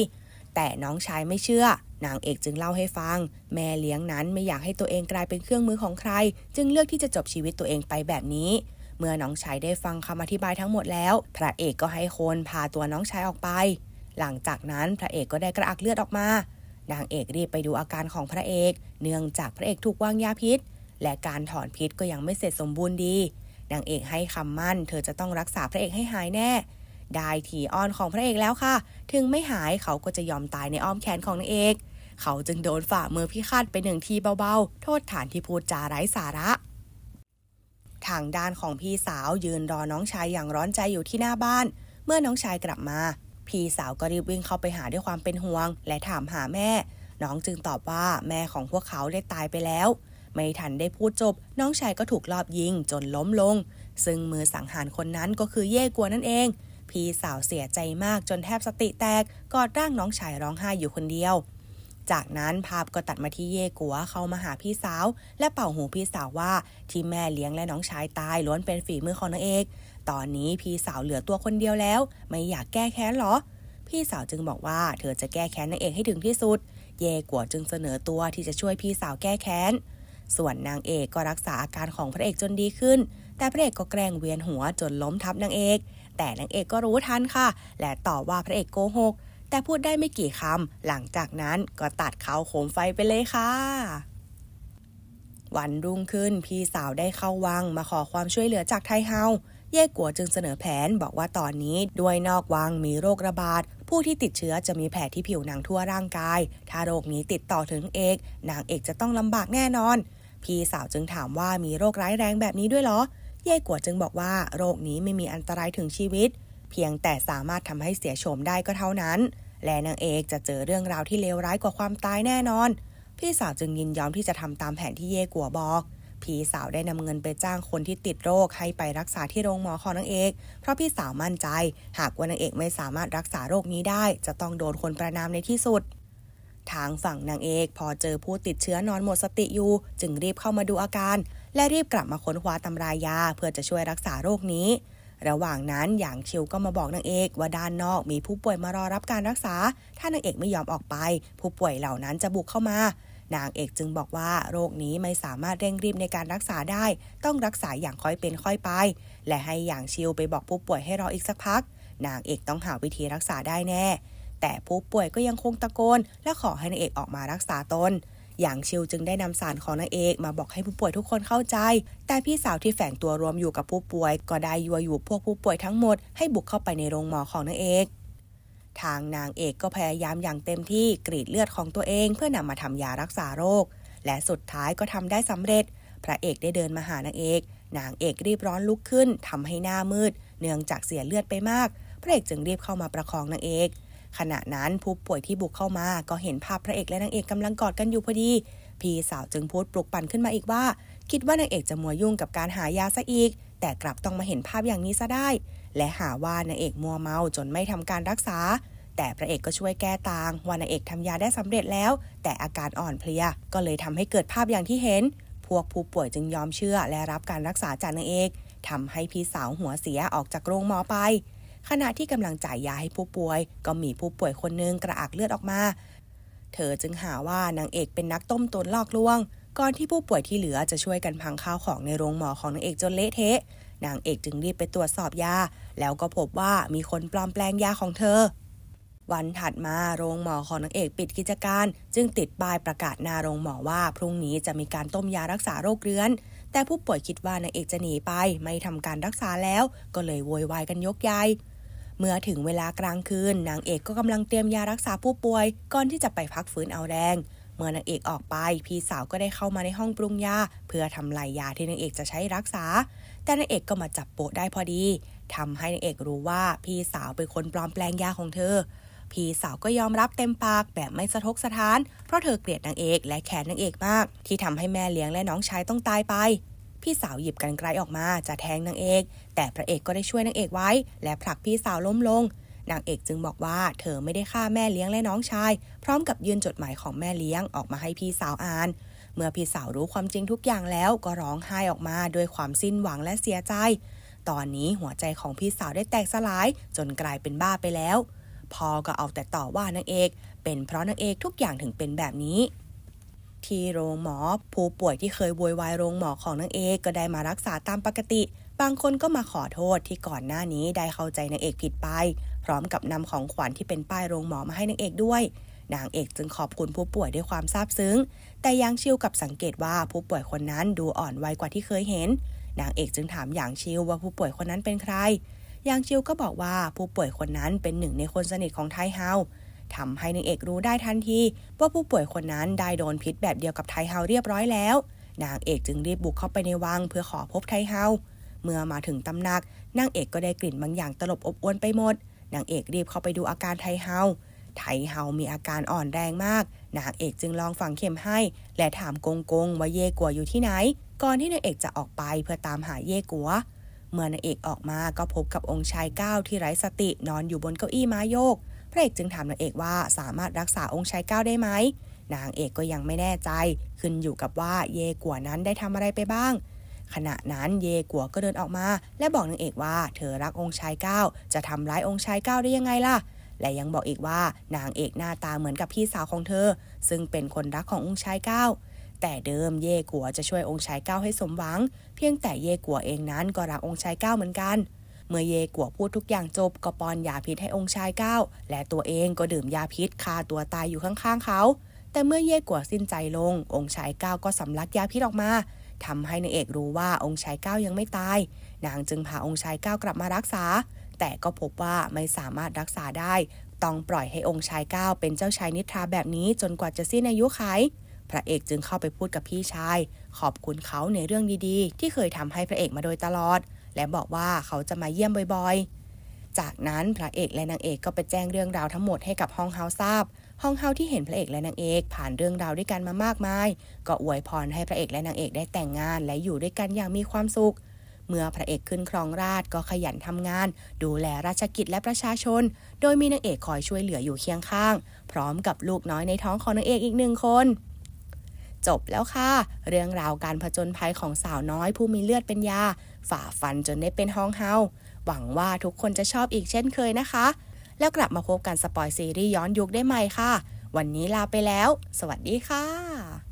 แต่น้องชายไม่เชื่อ นางเอกจึงเล่าให้ฟัง แม่เลี้ยงนั้นไม่อยากให้ตัวเองกลายเป็นเครื่องมือของใคร จึงเลือกที่จะจบชีวิตตัวเองไปแบบนี้ เมื่อน้องชายได้ฟังคำอธิบายทั้งหมดแล้ว พระเอกก็ให้คนพาตัวน้องชายออกไป หลังจากนั้นพระเอกก็ได้กระอักเลือดออกมานางเอกรีบไปดูอาการของพระเอก เนื่องจากพระเอกถูกวางยาพิษ และการถอนพิษก็ยังไม่เสร็จสมบูรณ์ดีนางเอกให้คำมั่น เธอจะต้องรักษาพระเอกให้หายแน่ได้ทีอ้อนของพระเอกแล้วค่ะถึงไม่หายเขาก็จะยอมตายในอ้อมแขนของนางเอก เขาจึงโดนฝ่ามือพิฆาตไปหนึ่งทีเบาๆ โทษฐานที่พูดจาไร้สาระ ทางด้านของพี่สาวยืนรอน้องชายอย่างร้อนใจอยู่ที่หน้าบ้าน เมื่อน้องชายกลับมาพี่สาวก็รีบวิ่งเข้าไปหาด้วยความเป็นห่วง และถามหาแม่ น้องจึงตอบว่าแม่ของพวกเขาได้ตายไปแล้ว ไม่ทันได้พูดจบ น้องชายก็ถูกลอบยิงจนล้มลง ซึ่งมือสังหารคนนั้นก็คือเย่กัวนั่นเอง พี่สาวเสียใจมากจนแทบสติแตกกอดร่างน้องชายร้องไห้อยู่คนเดียว จากนั้นภาพก็ตัดมาที่เย่กัวเข้ามาหาพี่สาว และเป่าหูพี่สาวว่า ที่แม่เลี้ยงและน้องชายตายล้วนเป็นฝีมือของนางเอกตอนนี้พี่สาวเหลือตัวคนเดียวแล้วไม่อยากแก้แค้นหรอพี่สาวจึงบอกว่า เธอจะแก้แค้นนางเอกให้ถึงที่สุดเย่กัวจึงเสนอตัวที่จะช่วยพี่สาวแก้แค้นส่วนนางเอกก็รักษาอาการของพระเอกจนดีขึ้น แต่พระเอกก็แกล้งเวียนหัวจนล้มทับนางเอก แต่นางเอกก็รู้ทันค่ะ และต่อว่าพระเอกโกหก แต่พูดได้ไม่กี่คำหลังจากนั้นก็ตัดเขาโขมไฟไปเลยค่ะ วันรุ่งขึ้นพี่สาวได้เข้าวัง มาขอความช่วยเหลือจากไทเฮาเย่กัวจึงเสนอแผนบอกว่าตอนนี้ด้วยนอกวังมีโรคระบาด ผู้ที่ติดเชื้อจะมีแผลที่ผิวหนังทั่วร่างกาย ถ้าโรคนี้ติดต่อถึงเอกนางเอกจะต้องลำบากแน่นอน พี่สาวจึงถามว่ามีโรคร้ายแรงแบบนี้ด้วยเหรอเย่กัวจึงบอกว่าโรคนี้ไม่มีอันตรายถึงชีวิต เพียงแต่สามารถทำให้เสียโฉมได้ก็เท่านั้น และนางเอกจะเจอเรื่องราวที่เลวร้ายกว่าความตายแน่นอนพี่สาวจึงยินยอมที่จะทำตามแผนที่เย่กัวบอกพี่สาวได้นำเงินไปจ้างคนที่ติดโรคให้ไปรักษาที่โรงหมอของนางเอก เพราะพี่สาวมั่นใจ หากว่านางเอกไม่สามารถรักษาโรคนี้ได้ จะต้องโดนคนประนามในที่สุด ทางฝั่งนางเอกพอเจอผู้ติดเชื้อนอนหมดสติอยู่จึงรีบเข้ามาดูอาการ และรีบกลับมาค้นคว้าตำรายา เพื่อจะช่วยรักษาโรคนี้ ระหว่างนั้นหยางชิวก็มาบอกนางเอก ว่าด้านนอกมีผู้ป่วยมารอรับการรักษา ถ้านางเอกไม่ยอมออกไป ผู้ป่วยเหล่านั้นจะบุกเข้ามานางเอกจึงบอกว่าโรคนี้ไม่สามารถเร่งรีบในการรักษาได้ต้องรักษาอย่างค่อยเป็นค่อยไป และให้อย่างชิลไปบอกผู้ป่วยให้รออีกสักพัก นางเอกต้องหาวิธีรักษาได้แน่ แต่ผู้ป่วยก็ยังคงตะโกนและขอให้นางเอกออกมารักษาตน อย่างชิวจึงได้นำสารของนางเอกมาบอกให้ผู้ป่วยทุกคนเข้าใจ แต่พี่สาวที่แฝงตัวรวมอยู่กับผู้ป่วย ก็ได้ยัวยุพวกผู้ป่วยทั้งหมดให้บุกเข้าไปในโรงหมอของนางเอกทางนางเอกก็พยายามอย่างเต็มที่กรีดเลือดของตัวเองเพื่อนำมาทำยารักษาโรค และสุดท้ายก็ทำได้สำเร็จ พระเอกได้เดินมาหานางเอกนางเอกรีบร้อนลุกขึ้นทำให้หน้ามืด เนื่องจากเสียเลือดไปมาก พระเอกจึงรีบเข้ามาประคองนางเอก ขณะนั้นผู้ป่วยที่บุกเข้ามา ก็เห็นภาพพระเอกและนางเอกกำลังกอดกันอยู่พอดีพี่สาวจึงพูดปลุกปั่นขึ้นมาอีกว่าคิดว่านางเอกจะมัวยุ่งกับการหายาซะอีก แต่กลับต้องมาเห็นภาพอย่างนี้ซะได้และหาว่านางเอกมัวเมาจนไม่ทำการรักษา แต่พระเอกก็ช่วยแก้ต่างว่านางเอกทำยาได้สำเร็จแล้ว แต่อาการอ่อนเพลียก็เลยทำให้เกิดภาพอย่างที่เห็น พวกผู้ป่วยจึงยอมเชื่อและรับการรักษาจากนางเอกทำให้พี่สาวหัวเสียออกจากโรงหมอไป ขณะที่กำลังจ่ายยาให้ผู้ป่วย ก็มีผู้ป่วยคนนึงกระอักเลือดออกมา เธอจึงหาว่านางเอกเป็นนักต้มตุนลอกลวง ก่อนที่ผู้ป่วยที่เหลือจะช่วยกันพังข้าวของในโรงหมอของนางเอกจนเละเทะนางเอกจึงรีบไปตรวจสอบยาแล้วก็พบว่ามีคนปลอมแปลงยาของเธอ วันถัดมาโรงหมอของนางเอกปิดกิจการจึงติดป้ายประกาศหน้าโรงหมอว่าพรุ่งนี้จะมีการต้มยารักษาโรคเรื้อน แต่ผู้ป่วยคิดว่านางเอกจะหนีไปไม่ทำการรักษาแล้วก็เลยโวยวายกันยกใหญ่ เมื่อถึงเวลากลางคืนนางเอกก็กำลังเตรียมยารักษาผู้ป่วยก่อนที่จะไปพักฟื้นเอาแรง เมื่อนางเอกออกไปพี่สาวก็ได้เข้ามาในห้องปรุงยาเพื่อทำลายยาที่นางเอกจะใช้รักษาแต่นางเอกก็มาจับโปะได้พอดีทำให้นางเอกรู้ว่าพี่สาวเป็นคนปลอมแปลงยาของเธอ พี่สาวก็ยอมรับเต็มปากแบบไม่สะทกสะท้าน เพราะเธอเกลียดนางเอกและแค้นนางเอกมากที่ทำให้แม่เลี้ยงและน้องชายต้องตายไป พี่สาวหยิบกันไกลออกมาจะแทงนางเอก แต่พระเอกก็ได้ช่วยนางเอกไว้ และผลักพี่สาวล้มลง นางเอกจึงบอกว่าเธอไม่ได้ฆ่าแม่เลี้ยงและน้องชายพร้อมกับยื่นจดหมายของแม่เลี้ยงออกมาให้พี่สาวอ่านเมื่อพี่สาวรู้ความจริงทุกอย่างแล้วก็ร้องไห้ออกมาด้วยความสิ้นหวังและเสียใจ ตอนนี้หัวใจของพี่สาวได้แตกสลาย จนกลายเป็นบ้าไปแล้ว พอก็เอาแต่ต่อว่านางเอก เป็นเพราะนางเอกทุกอย่างถึงเป็นแบบนี้ ที่โรงหมอ ผู้ป่วยที่เคยบวยวายโรงหมอของนางเอกก็ได้มารักษาตามปกติ บางคนก็มาขอโทษที่ก่อนหน้านี้ได้เข้าใจนางเอกผิดไป พร้อมกับนำของขวัญที่เป็นป้ายโรงหมอมาให้นางเอกด้วย นางเอกจึงขอบคุณผู้ป่วยด้วยความซาบซึ้งแต่ยางชิวกับสังเกตว่าผู้ป่วยคนนั้นดูอ่อนวัยกว่าที่เคยเห็น นางเอกจึงถามยางชิวว่าผู้ป่วยคนนั้นเป็นใครยางชิวก็บอกว่าผู้ป่วยคนนั้นเป็นหนึ่งในคนสนิทของไทเฮาทำให้นางเอกรู้ได้ทันที ว่าผู้ป่วยคนนั้นได้โดนพิษแบบเดียวกับไทเฮาเรียบร้อยแล้ว นางเอกจึงรีบบุกเข้าไปในวังเพื่อขอพบไทเฮาเมื่อมาถึงตำหนักนางเอกก็ได้กลิ่นบางอย่างตลบอบอวนไปหมดนางเอกรีบเข้าไปดูอาการไทเฮาไทเฮา มีอาการอ่อนแรงมาก นางเอกจึงลองฝังเข็มให้ และถามกงกงว่าเย่กัวอยู่ที่ไหน ก่อนที่นางเอกจะออกไปเพื่อตามหาเย่กัว เมื่อนางเอกออกมาก็พบกับองค์ชายเก้าที่ไร้สตินอนอยู่บนเก้าอี้ม้าโยก พระเอกจึงถามนางเอกว่าสามารถรักษาองค์ชายเก้าได้ไหม นางเอกก็ยังไม่แน่ใจ ขึ้นอยู่กับว่าเยกัวนั้นได้ทำอะไรไปบ้าง ขณะนั้นเยกัวก็เดินออกมา และบอกนางเอกว่าเธอรักองค์ชายเก้าจะทำร้ายองค์ชายเก้าได้ยังไงล่ะและยังบอกอีกว่านางเอกหน้าตาเหมือนกับพี่สาวของเธอ ซึ่งเป็นคนรักขององค์ชายเก้าแต่เดิมเย่กัวจะช่วยองค์ชายเก้าให้สมหวัง เพียงแต่เย่กัวเองนั้นก็รักองค์ชายเก้าเหมือนกันเมื่อเย่กัวพูดทุกอย่างจบก็ปอนยาพิษให้องค์ชายเก้าและตัวเองก็ดื่มยาพิษคาตัวตายอยู่ข้างๆ เขา แต่เมื่อเย่กัวสิ้นใจลง องค์ชายเก้าก็สำลักยาพิษออกมาทำให้นางเอกรู้ว่าองค์ชายเก้ายังไม่ตายนางจึงพาองค์ชายเก้ากลับมารักษาแต่ก็พบว่าไม่สามารถรักษาได้ ต้องปล่อยให้องค์ชายก้าวเป็นเจ้าชายนิทราแบบนี้จนกว่าจะสิ้นอายุไข พระเอกจึงเข้าไปพูดกับพี่ชาย ขอบคุณเขาในเรื่องดีๆ ที่เคยทำให้พระเอกมาโดยตลอด และบอกว่าเขาจะมาเยี่ยมบ่อยๆ จากนั้นพระเอกและนางเอกก็ไปแจ้งเรื่องราวทั้งหมดให้กับห้องเฮาทราบ ห้องเฮาที่เห็นพระเอกและนางเอกผ่านเรื่องราวด้วยกันมามากมาย ก็อวยพรให้พระเอกและนางเอกได้แต่งงานและอยู่ด้วยกันอย่างมีความสุขเมื่อพระเอกขึ้นครองราชก็ขยันทำงาน ดูแลราชกิจและประชาชน โดยมีนางเอกคอยช่วยเหลืออยู่เคียงข้าง พร้อมกับลูกน้อยในท้องของนางเอกอีกหนึ่งคน จบแล้วค่ะ เรื่องราวการผจญภัยของสาวน้อยผู้มีเลือดเป็นยา ฝ่าฟันจนได้เป็นฮองเฮาหวังว่าทุกคนจะชอบอีกเช่นเคยนะคะ แล้วกลับมาพบกันสปอยซีรีส์ย้อนยุคได้ใหม่ค่ะ วันนี้ลาไปแล้ว สวัสดีค่ะ